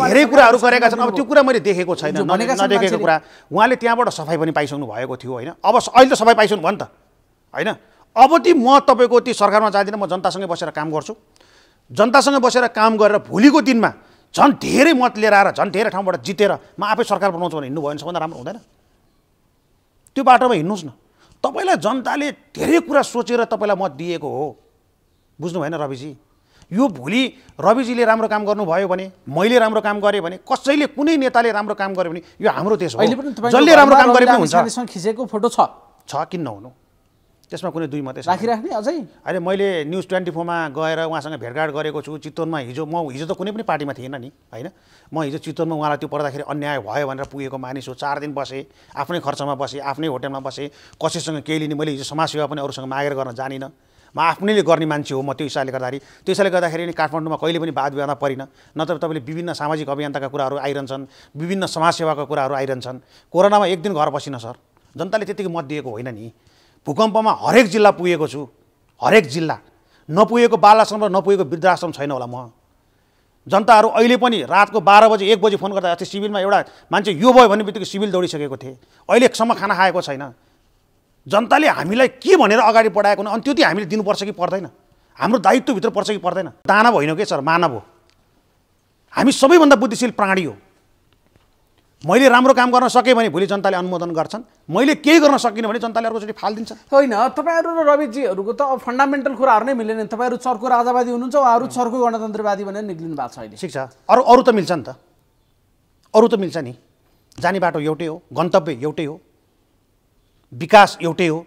धेरै कुराहरू गरेका छन् अब त्यो कुरा मैले देखेको छैन नदेखेको कुरा उहाँले त्यहाँबाट सफाइ पनि पाइसक्नु भएको थियो होइन अब अहिले त सफाइ पाइसक्नु भयो नि त होइन अब ती म तपाईँको त्यो सरकारमा जाँदिनँ म जनतासँगै बसेर काम गर्छु जनतासँग बसेर काम गरेर भोलिको दिनमा झन् धेरै मत लिएर आएर झन् धेरै ठाउँबाट जितेर म आफै सरकार बनाउँछु भने हिँड्नु भयो भने सबभन्दा राम्रो हुँदैन त्यो बाटोमा हिँड्नुहोस् न तपाईँलाई जनताले धेरै कुरा सोचेर तपाईँलाई मत दिएको हो बुझ्नु भएन रविजी यो भोलि रविजीले राम्रो काम गर्नुभयो भने मैले राम्रो काम गरेँ भने कसैले कुनै नेताले राम्रो काम गर्यो भने यो हाम्रो देश हो जसले राम्रो काम गरे हुन्छ खिचेको फोटो छ छ किन नहुनु त्यसमा कुनै दुई मात्रै राखिराख्ने अझै अहिले मैले न्युज ट्वेन्टी फोरमा गएर उहाँसँग भेटघाट गरेको छु चितवनमा हिजो म हिजो त कुनै पनि पार्टीमा थिएन नि होइन म हिजो चितवनमा उहाँलाई त्यो पर्दाखेरि अन्याय भयो भनेर पुगेको मानिस हो चार दिन बसेँ आफ्नै खर्चमा बसेँ आफ्नै होटलमा बसेँ कसैसँग केही लिने मैले हिजो समाजसेवा पनि अरूसँग मागेर गर्न जानिनँ म आफ्नैले गर्ने मान्छे हो म त्यो हिसाबले गर्दाखेरि त्यो हिसाबले गर्दाखेरि नि काठमाडौँमा कहिले पनि वाद विवादमा परिनँ नत्र तपाईँले विभिन्न सामाजिक अभियन्ताका कुराहरू आइरहन्छन् विभिन्न समाजसेवाका कुराहरू आइरहन्छन् कोरोनामा एक दिन घर बसिन सर जनताले त्यतिकै मत दिएको होइन नि भूकम्पमा हरेक जिल्ला पुगेको छु हरेक जिल्ला नपुगेको बालाश्रम र नपुगेको वृद्धाश्रम छैन होला म जनताहरू अहिले पनि रातको बाह्र बजी एक बजी फोन गर्दा अस्ति सिभिलमा एउटा मान्छे यो भयो भन्ने बित्तिकै सिभिल दौडिसकेको थिएँ अहिलेसम्म खाना खाएको छैन जनताले हामीलाई के भनेर अगाडि बढाएको अनि त्यो चाहिँ हामीले दिनुपर्छ कि पर्दैन हाम्रो दायित्वभित्र पर्छ कि पर्दैन दानव होइन के सर मानव हो हामी सबैभन्दा बुद्धिशील प्राणी हो मैले राम्रो काम गर्न सकेँ भने भोलि जनताले अनुमोदन गर्छन् मैले केही गर्न सकिनँ भने जनताले अर्कोचोटि फालिदिन्छ होइन तपाईँहरू र रविजीहरूको त अब फन्डामेन्टल कुराहरू नै मिलेन तपाईँहरू चर्को राजावादी हुनुहुन्छ उहाँहरू चर्को गणतन्त्रवादी भनेर निक्लिनु भएको छ अहिले ठिक छ अरू अरू त मिल्छ नि त अरू त मिल्छ नि जाने बाटो एउटै हो गन्तव्य एउटै हो विकास एउटै हो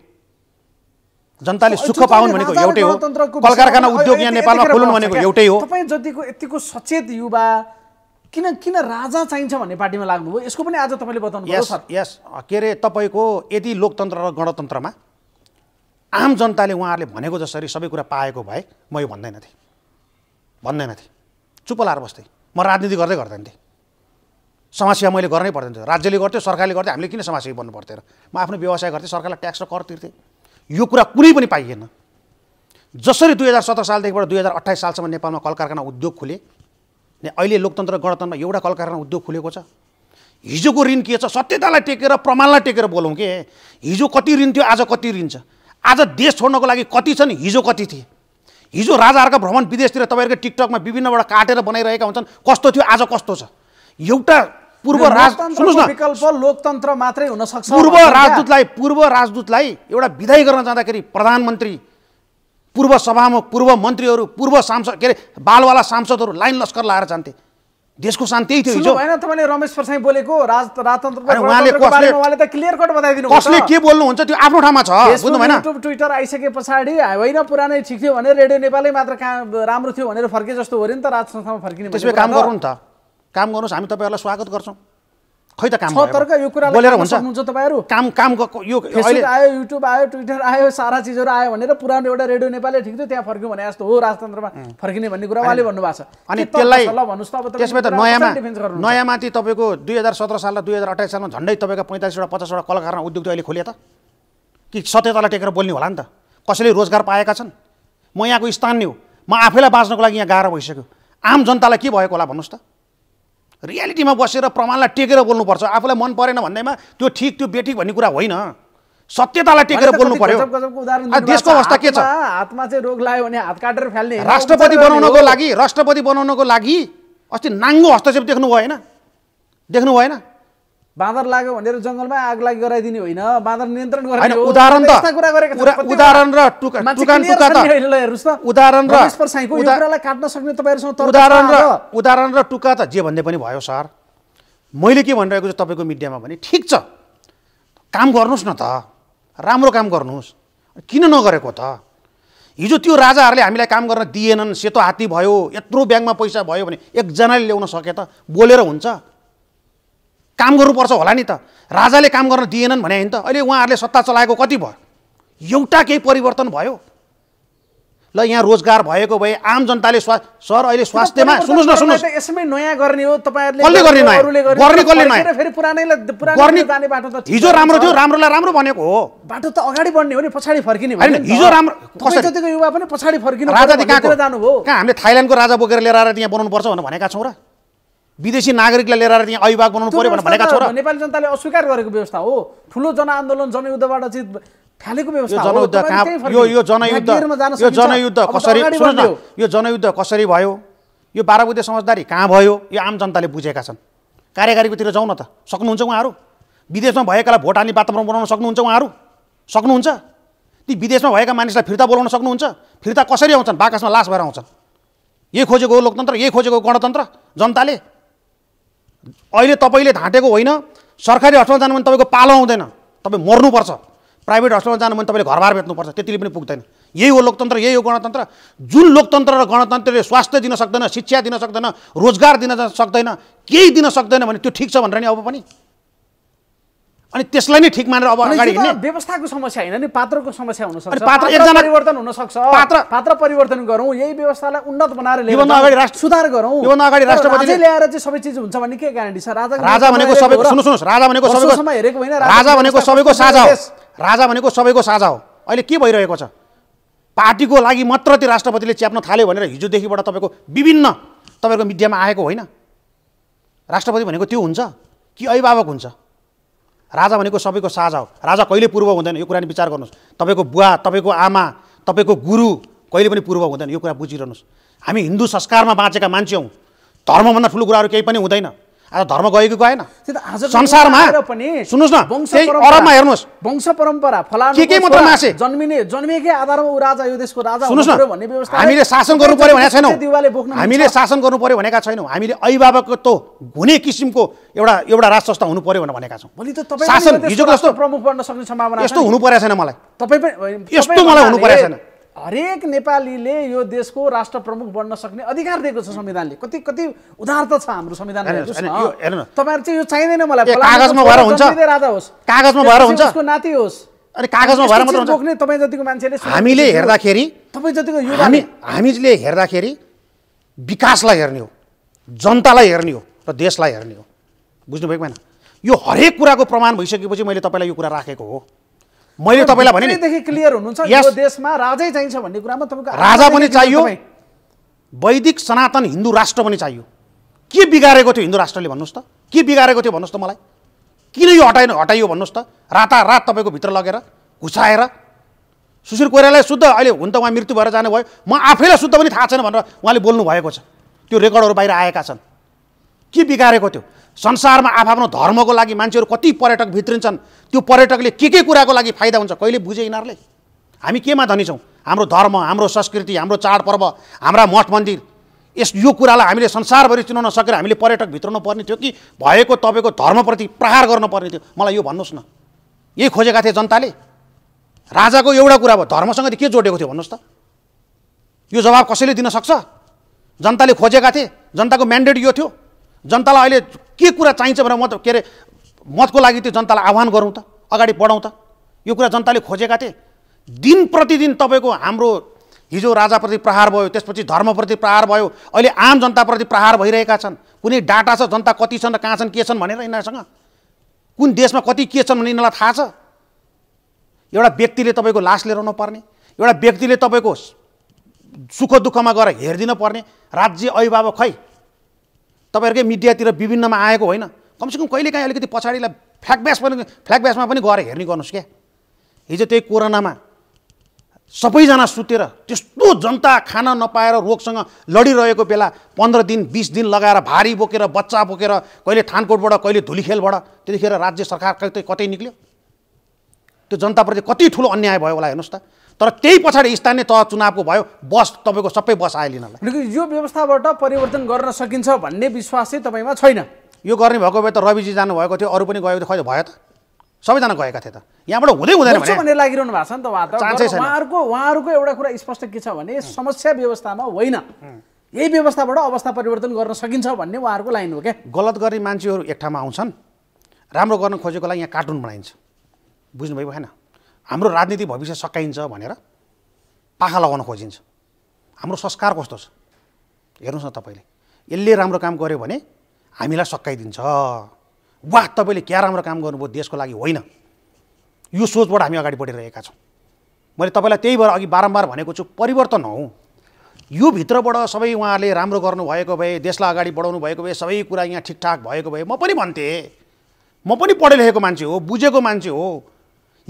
जनताले सुख पाउनु भनेको एउटै हो कल कारखाना उद्योग यहाँ नेपालमा खोल्नु भनेको एउटै हो तपाईँ जतिको यतिको सचेत युवा किन किन राजा चाहिन्छ भन्ने पार्टीमा लाग्नुभयो यसको पनि आज तपाईँले बताउनु यस सर यस के अरे तपाईँको यदि लोकतन्त्र र गणतन्त्रमा आम जनताले उहाँहरूले भनेको जसरी सबै कुरा पाएको भए म यो भन्दैन थिएँ भन्दैन थिएँ चुप लाएर बस्थेँ म राजनीति गर्दै गर्दैन थिएँ समस्या मैले गर्नै पर्दैन थियो राज्यले गर्थ्यो सरकारले गर्थ्यो हामीले किन समाजसेवी बन्नु पर्थ्यो र म आफ्नो व्यवसाय गर्थेँ सरकारलाई ट्याक्स र कर तिर्थेँ यो कुरा कुनै पनि पाइएन जसरी दुई हजार सत्र सालदेखिबाट दुई हजार अठाइस सालसम्म नेपालमा कल कारखाना उद्योग खुले अहिले लोकतन्त्र गणतन्त्रमा एउटा कारखाना उद्योग खुलेको छ हिजोको ऋण के छ सत्यतालाई टेकेर प्रमाणलाई टेकेर बोलौँ के हिजो कति ऋण थियो आज कति ऋण छ आज देश छोड्नको लागि कति छन् हिजो कति थिए हिजो राजाहरूको भ्रमण विदेशतिर तपाईँहरूको टिकटकमा विभिन्नबाट काटेर बनाइरहेका हुन्छन् कस्तो थियो आज कस्तो छ एउटा पूर्व विकल्प लोकतन्त्र मात्रै हुन सक्छ पूर्व राजदूतलाई पूर्व राजदूतलाई एउटा विदाई गर्न जाँदाखेरि प्रधानमन्त्री पूर्व सभामा पूर्व मन्त्रीहरू पूर्व सांसद के अरे बालवाला सांसदहरू लाइन लस्कर लाएर जान्थे देशको शान्ति त्यही थियो हिजो होइन तपाईँले रमेश प्रसाई बोलेको राज राजतन्त्र कसले के बोल्नुहुन्छ त्यो आफ्नो ठाउँमा छ बुझ्नु भएन युट्युब ट्विटर आइसके पछाडि होइन पुरानै ठिक थियो भने रेडियो नेपालै मात्र कहाँ राम्रो थियो भनेर फर्के जस्तो हो नि त राज संस्थामा फर्किने त्यसमा काम गर्नु नि त काम गर्नुहोस् हामी तपाईँहरूलाई स्वागत गर्छौँ खै त काम यो कुरा बोलेर हुन्छ तपाईँहरू काम काम यो आयो युट्युब आयो ट्विटर आयो सारा चिजहरू आयो भनेर पुरानो एउटा रेडियो नेपालले ठिक थियो त्यहाँ फर्क्यो भने जस्तो हो राजतन्त्रमा फर्किने भन्ने कुरा उहाँले भन्नुभएको छ अनि त्यसलाई त्यसमा त नयाँमा नयाँमाथि तपाईँको दुई हजार सत्र साल र दुई हजार अठाइस सालमा झन्डै तपाईँको पैँतालिसवटा पचासवटा कलाकारमा उद्योग अहिले खोले त कि सत्यतालाई टेकेर बोल्ने होला नि त कसैले रोजगार पाएका छन् म यहाँको स्थानीय हो म आफैलाई बाँच्नको लागि यहाँ गाह्रो भइसक्यो आम जनतालाई के भएको होला भन्नुहोस् त रियालिटीमा बसेर प्रमाणलाई टेकेर बोल्नुपर्छ आफूलाई मन परेन भन्दैमा त्यो ठिक त्यो बेठिक भन्ने कुरा होइन सत्यतालाई टेकेर बोल्नु पर्यो देशको अवस्था के छ हातमा चाहिँ रोग लाग्यो भने हात काटेर फाल्ने राष्ट्रपति बनाउनको लागि राष्ट्रपति बनाउनको लागि अस्ति नाङ्गो हस्तक्षेप देख्नु भएन देख्नु भएन बाँदर लाग्यो भनेर जङ्गलमा आग लागि गराइदिने होइन बाँदर नियन्त्रण गर्ने उदाहरण त उदाहरण र टुका टुका हेर्नुहोस् त उदाहरण र उदाहरणलाई काट्न सक्ने तपाईँहरूसँग उदाहरण र उदाहरण र टुका त जे भन्दै पनि भयो सर मैले के भनिरहेको छु तपाईँको मिडियामा भने ठिक छ काम गर्नुहोस् न त राम्रो काम गर्नुहोस् किन नगरेको त हिजो त्यो राजाहरूले हामीलाई काम गर्न दिएनन् सेतो हात्ती भयो यत्रो ब्याङ्कमा पैसा भयो भने एकजनाले ल्याउन सके त बोलेर हुन्छ काम गर्नुपर्छ होला नि त राजाले काम गर्न दिएनन् भने होइन त अहिले उहाँहरूले सत्ता चलाएको कति भयो एउटा केही परिवर्तन भयो ल यहाँ रोजगार भएको भए आम जनताले स्वा सर अहिले स्वास्थ्यमा सुन्नुहोस् न सुन्नुहोस् यसमै नयाँ गर्ने हो तपाईँहरूले गर्ने कसले फेरि पुरानै बाटो त हिजो राम्रो थियो राम्रोलाई राम्रो भनेको हो बाटो त अगाडि बढ्ने हो नि पछाडि फर्किने होइन हिजो राम्रो युवा पनि पछाडि फर्किनु राजा कहाँ जानुभयो कहाँ हामीले थाइल्यान्डको राजा बोकेर लिएर आएर यहाँ बनाउनुपर्छ भनेर भनेका छौँ र विदेशी नागरिकलाई लिएर आएर अभिभावक बनाउनु पर्यो भनेर भनेका छोरा नेपाली जनताले अस्वीकार गरेको व्यवस्था हो ठुलो जनआन्दोलन जनयुद्धबाट चाहिँ व्यवस्था जनयुद्ध कहाँ यो यो जनयुद्ध यो जनयुद्ध कसरी यो जनयुद्ध कसरी भयो यो बाह्र बुधे समझदारी कहाँ भयो यो आम जनताले बुझेका छन् कार्यकारीकोतिर जाउँ न त सक्नुहुन्छ उहाँहरू विदेशमा भएकालाई भोट हाल्ने वातावरण बनाउन सक्नुहुन्छ उहाँहरू सक्नुहुन्छ ती विदेशमा भएका मानिसलाई फिर्ता बोलाउन सक्नुहुन्छ फिर्ता कसरी आउँछन् बाकसमा लास भएर आउँछन् यही खोजेको हो लोकतन्त्र यही खोजेको गणतन्त्र जनताले अहिले तपाईँले ढाँटेको होइन सरकारी हस्पिटल जानु भने तपाईँको पालो आउँदैन तपाईँ मर्नुपर्छ प्राइभेट हस्पिटल जानु भने तपाईँले घरबार बेच्नुपर्छ त्यतिले पनि पुग्दैन यही हो लोकतन्त्र यही हो गणतन्त्र जुन लोकतन्त्र र गणतन्त्रले स्वास्थ्य दिन सक्दैन शिक्षा दिन सक्दैन रोजगार दिन सक्दैन केही दिन सक्दैन भने त्यो ठिक छ भनेर नि अब पनि अनि त्यसलाई नै ठिक मानेर अब अगाडि हिँड्ने व्यवस्थाको समस्या होइन नि पात्रको समस्या हुनसक्छ पात्र एकजना परिवर्तन हुनसक्छ पात्र पात्र परिवर्तन गरौँ यही व्यवस्थालाई उन्नत बनाएर योभन्दा अगाडि राष्ट्र सुधार गरौँ योभन्दा अगाडि राष्ट्रपति ल्याएर चाहिँ सबै चिज हुन्छ भन्ने के ग्यारेन्टी छ राजा राजा भनेको सबैको सुन्नुहोस् राजा भनेको सबैको हेरेको होइन राजा भनेको सबैको साझा हो राजा भनेको सबैको साझा हो अहिले के भइरहेको छ पार्टीको लागि मात्र त्यो राष्ट्रपतिले च्याप्न थाल्यो भनेर हिजोदेखिबाट तपाईँको विभिन्न तपाईँको मिडियामा आएको होइन राष्ट्रपति भनेको त्यो हुन्छ कि अभिभावक हुन्छ राजा भनेको सबैको साझा हो राजा कहिले पूर्व हुँदैन यो कुरा नि विचार गर्नुहोस् तपाईँको बुवा तपाईँको आमा तपाईँको गुरु कहिले पनि पूर्व हुँदैन यो कुरा बुझिरहनुहोस् हामी हिन्दू संस्कारमा बाँचेका मान्छे हौँ धर्मभन्दा ठुलो कुराहरू केही पनि हुँदैन आज धर्म गएको गएन संसारमा पनि सुन्नुहोस् न अरबमा हेर्नुहोस् वंश परम्परा फला के के मात्र मासे जन्मिने जन्मिएकै आधारमा ऊ राजा यो देशको राजा सुन्नुहोस् न भन्ने व्यवस्था हामीले शासन गर्नु पर्यो भनेका छैनौँ हामीले शासन गर्नु पर्यो भनेका छैनौँ हामीले अभिभावकत्व हुने किसिमको एउटा एउटा राज संस्था हुनु पर्यो भनेर भनेका छौँ भोलि त तपाईँ शासन हिजोको जस्तो प्रमुख बन्न सक्ने सम्भावना यस्तो हुनु परेको छैन मलाई तपाईँ पनि यस्तो मलाई हुनु परेको छैन हरेक नेपालीले यो देशको राष्ट्र प्रमुख बन्न सक्ने अधिकार दिएको छ संविधानले कति कति उदार त छ हाम्रो संविधान तपाईँहरू चाहिँ यो चाहिँदैन मलाई राजा होस् कागजमा भएर हुन्छ उसको नाति होस् अनि कागजमा भएर मात्र बोक्ने तपाईँ जतिको मान्छेले हामीले हेर्दाखेरि तपाईँ जतिको यो हामी हामीले हेर्दाखेरि विकासलाई हेर्ने हो जनतालाई हेर्ने हो र देशलाई हेर्ने हो बुझ्नुभएको भएन यो हरेक कुराको प्रमाण भइसकेपछि मैले तपाईँलाई यो कुरा राखेको हो मैले तपाईँलाई भने नि क्लियर हुनुहुन्छ यो देशमा राजै चाहिन्छ भन्ने कुरामा तपाईँको राजा पनि चाहियो वैदिक सनातन हिन्दू राष्ट्र पनि चाहियो के बिगारेको थियो हिन्दू राष्ट्रले भन्नुहोस् त के बिगारेको थियो भन्नुहोस् त मलाई किन यो हटाइन हटाइयो भन्नुहोस् त रातारात तपाईँको भित्र लगेर घुसाएर सुशील कोइरालाई शुद्ध अहिले हुन त उहाँ मृत्यु भएर जानुभयो म आफैलाई शुद्ध पनि थाहा छैन भनेर उहाँले बोल्नु भएको छ त्यो रेकर्डहरू बाहिर आएका छन् के बिगारेको थियो संसारमा आफ्नो धर्मको लागि मान्छेहरू कति पर्यटक भित्रिन्छन् त्यो पर्यटकले के के कुराको लागि फाइदा हुन्छ कहिले बुझे यिनीहरूले हामी केमा धनी छौँ हाम्रो धर्म हाम्रो संस्कृति हाम्रो चाडपर्व हाम्रा मठ मन्दिर यस यो कुरालाई हामीले संसारभरि चिनाउन सकेर हामीले पर्यटक भित्राउनु पर्ने थियो कि भएको तपाईँको धर्मप्रति प्रहार गर्नुपर्ने थियो मलाई यो भन्नुहोस् न यही खोजेका थिए जनताले राजाको एउटा कुरा भयो धर्मसँग के जोडेको थियो भन्नुहोस् त यो जवाब कसैले दिन सक्छ जनताले खोजेका थिए जनताको म्यान्डेट यो थियो जनतालाई अहिले के कुरा चाहिन्छ भनेर मत के अरे मतको लागि त्यो जनतालाई आह्वान गरौँ त अगाडि बढाउँ त यो कुरा जनताले खोजेका थिए दिन प्रतिदिन तपाईँको हाम्रो हिजो राजाप्रति प्रहार भयो त्यसपछि धर्मप्रति प्रहार भयो अहिले आम जनताप्रति प्रहार भइरहेका छन् कुनै डाटा छ जनता कति छन् र कहाँ छन् के छन् भनेर यिनीहरूसँग कुन देशमा कति के छन् भने यिनीहरूलाई थाहा छ एउटा व्यक्तिले तपाईँको लास लिएर आउनु पर्ने एउटा व्यक्तिले तपाईँको सुख दुःखमा गएर हेरिदिन पर्ने राज्य अभिभावक खै तपाईँहरूकै मिडियातिर विभिन्नमा आएको होइन कमसेकम कहिलेकाहीँ अलिकति पछाडिलाई फ्ल्यागब्यास पनि फ्ल्यागब्यासमा पनि गएर हेर्ने गर्नुहोस् क्या हिजो त्यही कोरोनामा सबैजना सुतेर त्यस्तो जनता खान नपाएर रोगसँग लडिरहेको बेला पन्ध्र दिन बिस दिन लगाएर भारी बोकेर बच्चा बोकेर कहिले थानकोटबाट कहिले धुलीखेलबाट त्यतिखेर राज्य सरकार कतै कतै निक्ल्यो त्यो जनताप्रति कति ठुलो अन्याय भयो होला हेर्नुहोस् त तर त्यही पछाडि स्थानीय तह चुनावको भयो बस तपाईँको सबै बस आयो लिनलाई यो व्यवस्थाबाट परिवर्तन गर्न सकिन्छ भन्ने विश्वास चाहिँ तपाईँमा छैन यो गर्ने भएको भए त रविजी जानुभएको थियो अरू पनि गएको थियो खै भयो त सबैजना गएका थिए त यहाँबाट हुँदै हुँदैन भन्ने लागिरहनु भएको छ नि त उहाँ त उहाँहरूको उहाँहरूको एउटा कुरा स्पष्ट के छ भने समस्या व्यवस्थामा होइन यही व्यवस्थाबाट अवस्था परिवर्तन गर्न सकिन्छ भन्ने उहाँहरूको लाइन हो क्या गलत गर्ने मान्छेहरू एक ठाउँमा आउँछन् राम्रो गर्न खोजेकोलाई यहाँ कार्टुन बनाइन्छ बुझ्नुभयो भएन हाम्रो राजनीति भविष्य सकाइन्छ भनेर पाखा लगाउन खोजिन्छ हाम्रो संस्कार कस्तो छ हेर्नुहोस् न तपाईँले यसले राम्रो काम गर्यो भने हामीलाई सकाइदिन्छ वाह तपाईँले क्या राम्रो काम गर्नुभयो देशको लागि होइन यो सोचबाट हामी अगाडि बढिरहेका छौँ मैले तपाईँलाई त्यही भएर अघि बारम्बार भनेको छु परिवर्तन हौ यो भित्रबाट सबै उहाँहरूले राम्रो गर्नुभएको भए देशलाई अगाडि बढाउनु भएको भए सबै कुरा यहाँ ठिकठाक भएको भए म पनि भन्थेँ म पनि पढे लेखेको मान्छे हो बुझेको मान्छे हो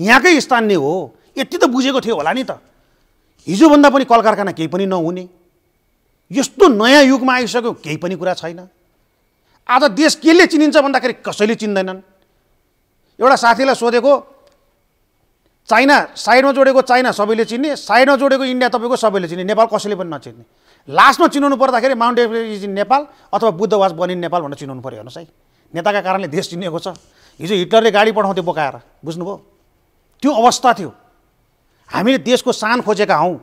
यहाँकै स्थान नै हो यति त बुझेको थियो होला नि त हिजोभन्दा पनि कल कारखाना केही पनि नहुने यस्तो नयाँ युगमा आइसक्यो केही पनि कुरा छैन आज देश केले चिनिन्छ भन्दाखेरि कसैले चिन्दैनन् एउटा साथीलाई सोधेको चाइना साइडमा जोडेको चाइना सबैले चिन्ने साइडमा जोडेको इन्डिया तपाईँको सबैले चिन्ने नेपाल कसैले पनि नचिन्ने लास्टमा चिनाउनु पर्दाखेरि माउन्ट एभरेस्ट इन नेपाल अथवा बुद्धवास बनिन् नेपाल भनेर चिनाउनु पऱ्यो हेर्नुहोस् है नेताका कारणले देश चिनिएको छ हिजो हिटलरले गाडी पठाउँथ्यो बोकाएर बुझ्नुभयो त्यो अवस्था थियो हामीले देशको सान खोजेका हौँ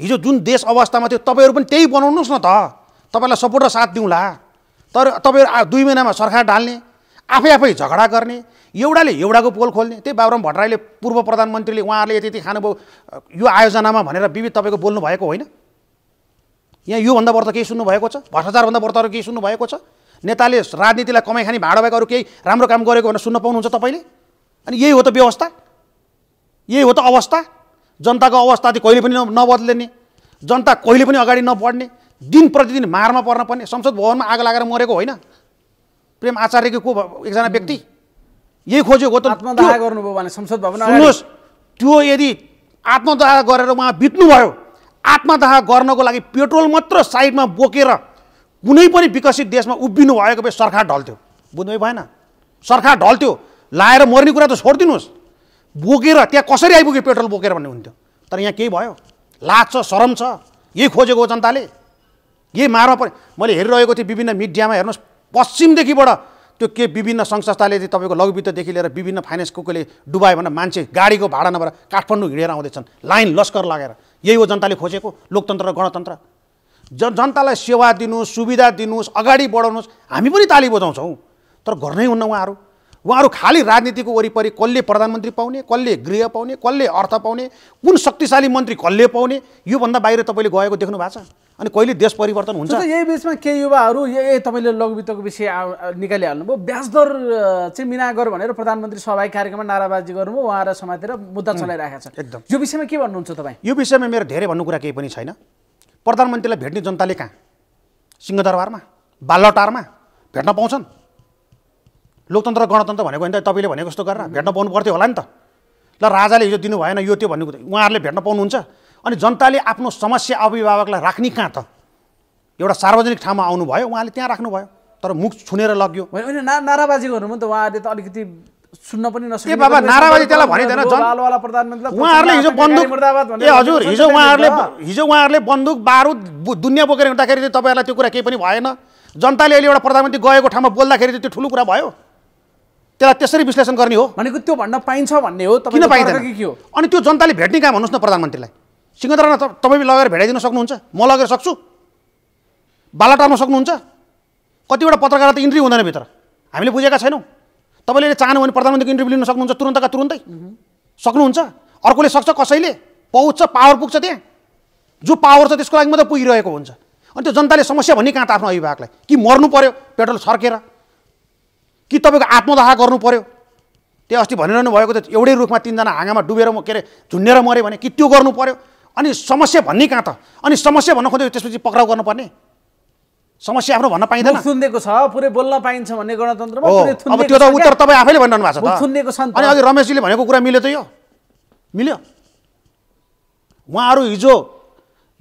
हिजो जुन देश अवस्थामा थियो तपाईँहरू पनि त्यही बनाउनुहोस् न त तपाईँलाई सपोर्ट र साथ दिउँला तर तपाईँहरू दुई महिनामा सरकार ढाल्ने आफै आफै झगडा गर्ने एउटाले एउटाको पोल खोल्ने त्यही बाबुराम भट्टराईले पूर्व प्रधानमन्त्रीले उहाँहरूले यति यति खानुभयो यो आयोजनामा भनेर विविध तपाईँको बोल्नु भएको होइन यहाँ योभन्दा व्रत केही सुन्नुभएको छ भ्रष्टाचारभन्दा अरू केही सुन्नुभएको छ नेताले राजनीतिलाई कमाइ खाने भएको अरू केही राम्रो काम गरेको भनेर सुन्न पाउनुहुन्छ तपाईँले अनि यही हो त व्यवस्था यही हो त अवस्था जनताको अवस्था चाहिँ कहिले पनि नबद्लिने जनता कहिले पनि अगाडि नबढ्ने दिन प्रतिदिन मारमा पर्न पर्ने संसद भवनमा आगो लागेर मरेको होइन प्रेम आचार्यको को एकजना व्यक्ति यही खोजेको आत्मदाह गर्नुभयो भने संसद भवन सुन्नुहोस् त्यो यदि आत्मदाह गरेर उहाँ बित्नुभयो आत्मदाह गर्नको लागि पेट्रोल मात्र साइडमा बोकेर कुनै पनि विकसित देशमा उभिनु भएको भए सरकार ढल्थ्यो बुझ्नु भएन सरकार ढल्थ्यो लाएर मर्ने कुरा त छोडिदिनुहोस् बोकेर त्यहाँ कसरी आइपुग्यो पेट्रोल बोकेर भन्ने हुन्थ्यो तर यहाँ केही भयो लाज छ शरम छ यही खोजेको हो जनताले यही मारमा पऱ्यो मैले हेरिरहेको थिएँ विभिन्न मिडियामा हेर्नुहोस् पश्चिमदेखिबाट त्यो के विभिन्न सङ्घ संस्थाले तपाईँको लघुवित्तदेखि लिएर विभिन्न फाइनेन्स कोले डुबायो भने मान्छे गाडीको भाडा नभएर काठमाडौँ हिँडेर आउँदैछन् लाइन लस्कर लागेर यही हो जनताले खोजेको लोकतन्त्र र गणतन्त्र जन जनतालाई सेवा दिनुहोस् सुविधा दिनुहोस् अगाडि बढाउनुहोस् हामी पनि ताली बजाउँछौँ तर गर्नै हुन्न उहाँहरू उहाँहरू खालि राजनीतिको वरिपरि कसले प्रधानमन्त्री पाउने कसले गृह पाउने कसले अर्थ पाउने कुन शक्तिशाली मन्त्री कसले पाउने योभन्दा बाहिर तपाईँले गएको देख्नु भएको छ अनि कहिले देश परिवर्तन हुन्छ यही बिचमा केही युवाहरू यही तपाईँले लघुवित्तको विषय निकालिहाल्नुभयो ब्याज दर चाहिँ गर भनेर प्रधानमन्त्री सहभागी कार्यक्रममा नाराबाजी गर्नुभयो उहाँहरू समातेर मुद्दा चलाइरहेका छन् एकदम यो विषयमा के भन्नुहुन्छ तपाईँ यो विषयमा मेरो धेरै भन्नु कुरा केही पनि छैन प्रधानमन्त्रीलाई भेट्ने जनताले कहाँ सिंहदरबारमा बालटारमा भेट्न पाउँछन् लोकतन्त्र गणतन्त्र भनेको होइन त तपाईँले भनेको जस्तो गरेर भेट्न पाउनु पर्थ्यो होला नि त ल राजाले हिजो दिनु भएन यो त्यो भन्ने उहाँहरूले भेट्न पाउनुहुन्छ अनि जनताले आफ्नो समस्या अभिभावकलाई राख्ने कहाँ त एउटा सार्वजनिक ठाउँमा आउनुभयो उहाँले त्यहाँ राख्नुभयो तर मुख छुनेर लग्यो होइन नाराबाजी गर्नु त उहाँहरूले त अलिकति सुन्न पनि नसके बाबा नाराबाजी त्यसलाई भनिँदैन उहाँहरूले हिजो बन्दुक ए हजुर हिजो उहाँहरूले हिजो उहाँहरूले बन्दुक बारुद दुनियाँ बोकेर हिँड्दाखेरि तपाईँहरूलाई त्यो कुरा केही पनि भएन जनताले अहिले एउटा प्रधानमन्त्री गएको ठाउँमा बोल्दाखेरि त्यो ठुलो कुरा भयो त्यसलाई त्यसरी विश्लेषण गर्ने हो भनेको त्यो भन्न पाइन्छ भन्ने हो किन पाइँदैन के हो अनि त्यो जनताले भेट्ने काम भन्नुहोस् न प्रधानमन्त्रीलाई सिंहदरामा तपाईँ लगेर भेटाइदिन सक्नुहुन्छ म लगेर सक्छु बालाटारमा सक्नुहुन्छ कतिवटा पत्रकार त इन्ट्री हुँदैन भित्र हामीले बुझेका छैनौँ तपाईँले चाहनु भने प्रधानमन्त्रीको इन्टरभ्यू लिन सक्नुहुन्छ तुरन्तका तुरुन्तै सक्नुहुन्छ अर्कोले सक्छ कसैले पहुँच्छ पावर पुग्छ त्यहाँ जो पावर छ त्यसको लागि मात्रै पुगिरहेको हुन्छ अनि त्यो जनताले समस्या भन्ने कहाँ त आफ्नो अभिभावकलाई कि मर्नु पऱ्यो पेट्रोल छर्केर कि तपाईँको आत्मदाह गर्नु पऱ्यो त्यहाँ अस्ति भनिरहनु भएको त एउटै रुखमा तिनजना हाँगामा डुबेर म के अरे झुन्डेर मऱ्यो भने कि त्यो गर्नु पऱ्यो अनि समस्या भन्ने कहाँ त अनि समस्या भन्न खोज्यो त्यसपछि पक्राउ गर्नुपर्ने समस्या आफ्नो भन्न पाइँदैन सुनिदिएको छ पुरै बोल्न पाइन्छ भन्ने गणतन्त्रमा अब त्यो त उत्तर तपाईँ आफैले भनिरहनु भएको छ सुनिदिएको छ अनि अघि रमेशजीले भनेको कुरा मिल्यो त यो मिल्यो उहाँहरू हिजो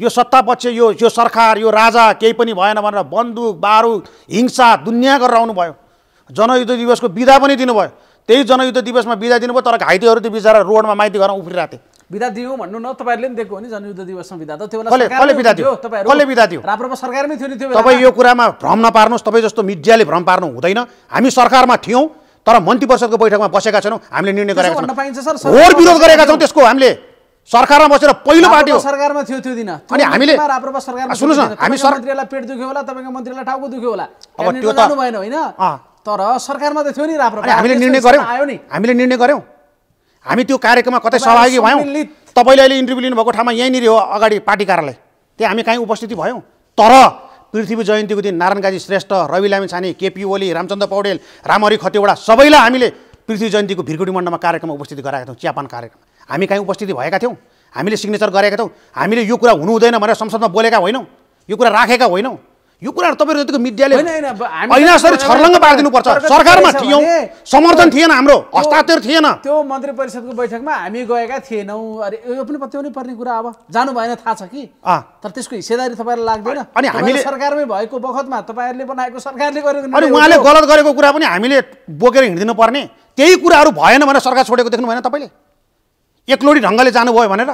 यो सत्तापक्ष यो यो सरकार यो राजा केही पनि भएन भनेर बन्दुक बारुद हिंसा दुनियाँ गरेर आउनुभयो जनयुद्ध दिवसको विदा पनि दिनुभयो त्यही जनयुद्ध दिवसमा विदा दिनुभयो तर घाइतेहरू त्यो बिचरा रोडमा माइती घरमा उफ्रिरहेको थिए विदा दियो भन्नु न तपाईँहरूले पनि दिएको हो नि जनयुद्ध दिवसमा विदा त त्यो विदा दियो कसले विदा दियो राप्रोमा सरकारमै थियो नि त्यो तपाईँ यो कुरामा भ्रम नपार्नुहोस् तपाईँ जस्तो मिडियाले भ्रम पार्नु हुँदैन हामी सरकारमा थियौँ तर मन्त्री परिषदको बैठकमा बसेका छैनौँ हामीले निर्णय गरेका छौँ घोर विरोध गरेका छौँ त्यसको हामीले सरकारमा बसेर पहिलो पार्टी हो सरकारमा थियो त्यो दिन अनि हामीले राप्रपा सरकारमा सुन्नुहोस् न हामी मन्त्रीलाई पेट दुख्यो होला तपाईँको मन्त्रीलाई टाउको दुख्यो होला अब त्यो त होइन तर सरकारमा त थियो नि राम्रो हामीले निर्णय गऱ्यौँ आयो नि हामीले निर्णय गऱ्यौँ हामी त्यो कार्यक्रममा कतै सहभागी भयौँ तपाईँले अहिले इन्टरभ्यू लिनुभएको ठाउँमा यहीँनिर हो अगाडि पार्टी कार्यालय त्यहाँ हामी कहीँ उपस्थिति भयौँ तर पृथ्वी जयन्तीको दिन नारायण गाजी श्रेष्ठ रवि लामी छाने केपी ओली रामचन्द्र पौडेल रामहरि खतिवडा सबैलाई हामीले पृथ्वी जयन्तीको भिरकुटी मण्डपमा कार्यक्रममा उपस्थिति गराएका थियौँ चियापान कार्यक्रम हामी कहीँ उपस्थिति भएका थियौँ हामीले सिग्नेचर गरेका थियौँ हामीले यो कुरा हुनु हुँदैन भनेर संसदमा बोलेका होइनौँ यो कुरा राखेका होइनौँ यो कुराहरू तपाईँहरू जतिको मिडियाले होइन यसरी छर्लङ्ग पारिदिनुपर्छ सरकारमा थियौँ समर्थन थिएन हाम्रो हस्ताक्षर थिएन त्यो मन्त्री परिषदको बैठकमा हामी गएका थिएनौँ अरे यो पनि पत्याउनै पर्ने कुरा अब जानु भएन थाहा छ कि तर त्यसको हिस्सेदारी तपाईँलाई लाग्दैन अनि हामीले सरकारमै भएको बखतमा तपाईँहरूले बनाएको सरकारले गरेको अनि उहाँले गलत गरेको कुरा पनि हामीले बोकेर हिँडिदिनु पर्ने त्यही कुराहरू भएन भनेर सरकार छोडेको देख्नु भएन तपाईँले एक्लोडी ढङ्गले जानुभयो भनेर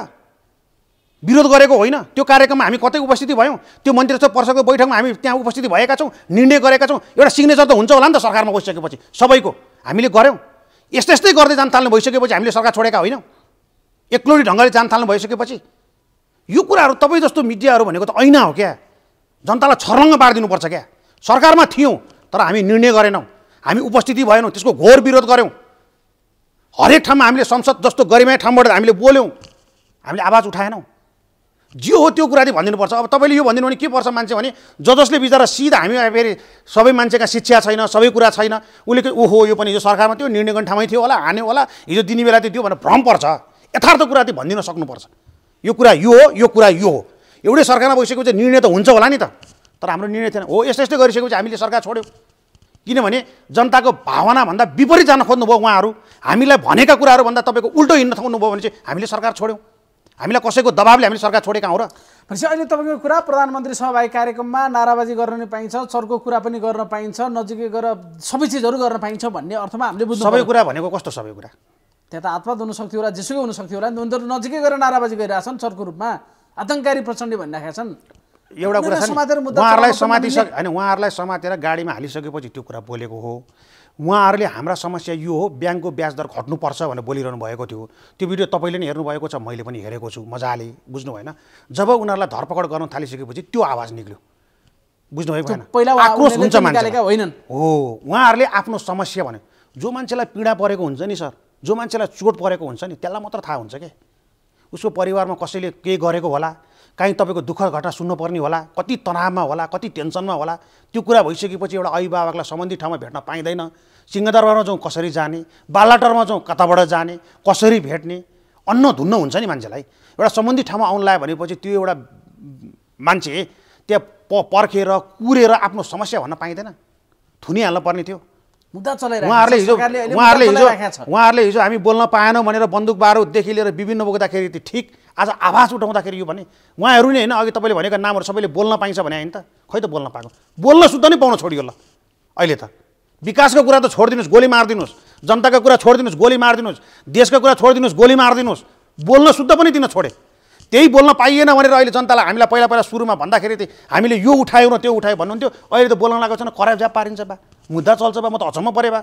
विरोध गरेको होइन त्यो कार्यक्रममा हामी कतै उपस्थिति भयौँ त्यो मन्त्री मन्त्रीत्व परिषदको बैठकमा हामी त्यहाँ उपस्थिति भएका छौँ निर्णय गरेका छौँ एउटा सिग्नेचर त हुन्छ होला नि त सरकारमा गइसकेपछि सबैको हामीले गऱ्यौँ यस्तै यस्तै गर्दै जान थाल्नु भइसकेपछि हामीले सरकार छोडेका होइनौँ एक्लोटी ढङ्गले जान थाल्नु भइसकेपछि यो कुराहरू तपाईँ जस्तो मिडियाहरू भनेको त ऐना हो क्या जनतालाई छर्लङ्ग पारिदिनुपर्छ क्या सरकारमा थियौँ तर हामी निर्णय गरेनौँ हामी उपस्थिति भएनौँ त्यसको घोर विरोध गऱ्यौँ हरेक ठाउँमा हामीले संसद जस्तो गरिमा ठाउँबाट हामीले बोल्यौँ हामीले आवाज उठाएनौँ जे हो त्यो कुरा चाहिँ भनिदिनुपर्छ अब तपाईँले यो भनिदिनु भने के पर्छ मान्छे भने ज जसले बिचरा सिधा हामी फेरि सबै मान्छेका शिक्षा छैन सबै कुरा छैन उसले ओहो यो पनि यो सरकारमा थियो निर्णय गर्ने ठाउँमै थियो होला हान्यो होला हिजो दिने बेला त्यो भनेर भ्रम पर्छ यथार्थ कुरा चाहिँ भनिदिन सक्नुपर्छ यो कुरा यो हो यो कुरा यो हो एउटै सरकारमा भइसकेपछि निर्णय त हुन्छ होला नि त तर हाम्रो निर्णय थिएन हो यस्तो यस्तै गरिसकेपछि हामीले सरकार छोड्यौँ किनभने जनताको भावनाभन्दा विपरीत जान खोज्नुभयो उहाँहरू हामीलाई भनेका कुराहरूभन्दा तपाईँको उल्टो हिँड्न थाल्नुभयो भने चाहिँ हामीले सरकार छोड्यौँ हामीलाई कसैको दबावले हामीले सरकार छोडेका हौँ र भनेपछि अहिले तपाईँको कुरा प्रधानमन्त्री सहभागी कार्यक्रममा नाराबाजी गर्न पाइन्छ चर्को कुरा पनि गर्न पाइन्छ नजिकै गएर सबै चिजहरू गर्न पाइन्छ भन्ने अर्थमा हामीले बुझ्नु सबै कुरा भनेको कस्तो सबै कुरा त्यहाँ त हुन सक्थ्यो होला जेसुकै सक्थ्यो होला उनीहरू नजिकै गएर नाराबाजी गरिरहेछन् चर्को रूपमा आतङ्कारी प्रचण्ड भनिरहेका छन् एउटा कुरा उहाँहरूलाई समातिसक होइन उहाँहरूलाई समातेर गाडीमा हालिसकेपछि त्यो कुरा बोलेको हो उहाँहरूले हाम्रा समस्या यो हो ब्याङ्कको ब्याज दर घट्नुपर्छ भनेर बोलिरहनु भएको थियो त्यो भिडियो तपाईँले पनि हेर्नुभएको छ मैले पनि हेरेको छु मजाले बुझ्नु भएन जब उनीहरूलाई धरपकड गर्न थालिसकेपछि त्यो आवाज निक्ल्यो बुझ्नुभएको भएन पहिला आक्रोश हुन्छ होइनन् हो उहाँहरूले आफ्नो समस्या भन्यो जो मान्छेलाई पीडा परेको हुन्छ नि सर जो मान्छेलाई चोट परेको हुन्छ नि त्यसलाई मात्र थाहा हुन्छ क्या उसको परिवारमा कसैले केही गरेको होला काहीँ तपाईँको दुःख घटना सुन्नुपर्ने होला कति तनावमा होला कति टेन्सनमा होला त्यो कुरा भइसकेपछि एउटा अभिभावकलाई सम्बन्धित ठाउँमा भेट्न पाइँदैन सिंहदरबारमा जाउँ कसरी जाने बालाटरमा जाउँ कताबाट जाने कसरी भेट्ने अन्न धुन्न हुन्छ नि मान्छेलाई एउटा सम्बन्धित ठाउँमा आउनु लायो भनेपछि त्यो एउटा मान्छे त्यहाँ प पर्खेर कुरेर आफ्नो समस्या भन्न पाइँदैन थुनिहाल्न पर्ने थियो उहाँहरूले हिजो उहाँहरूले हिजो उहाँहरूले हिजो हामी बोल्न पाएनौँ भनेर बन्दुक बारुददेखि लिएर विभिन्न बोक्दाखेरि त्यो ठिक आज आवाज उठाउँदाखेरि यो भने उहाँहरू नै होइन अघि तपाईँले भनेको नामहरू सबैले बोल्न पाइन्छ भने होइन त खै त बोल्न पाएको बोल्न शुद्ध नै पाउन छोडियो ल अहिले त विकासको कुरा त छोडिदिनुहोस् गोली मारिदिनुहोस् जनताको कुरा छोडिदिनुहोस् गोली मारिदिनुहोस् देशको कुरा छोडिदिनुहोस् गोली मारिदिनुहोस् बोल्न शुद्ध पनि दिन छोडे त्यही बोल्न पाइएन भनेर अहिले जनतालाई हामीलाई पहिला पहिला सुरुमा भन्दाखेरि हामीले यो उठायौँ न त्यो उठायो भन्नुहुन्थ्यो अहिले त बोल्न लागेको छैन कराब जाप पारिन्छ बा मुद्दा चल्छ बा म त अचम्म परे बा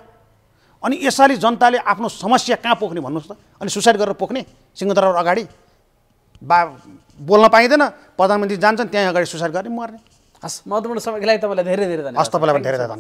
अनि यसरी जनताले आफ्नो समस्या कहाँ पोख्ने भन्नुहोस् त अनि सुसाइड गरेर पोख्ने सिंहदरबार अगाडि बा बोल्न पाइँदैन प्रधानमन्त्री जान्छन् त्यहीँ अगाडि सुसाइड गर्ने मर्ने हस् महत्त्वपूर्ण समयको लागि तपाईँलाई धेरै धेरै धन्यवाद हस् तपाईँलाई पनि धेरै धेरै धन्यवाद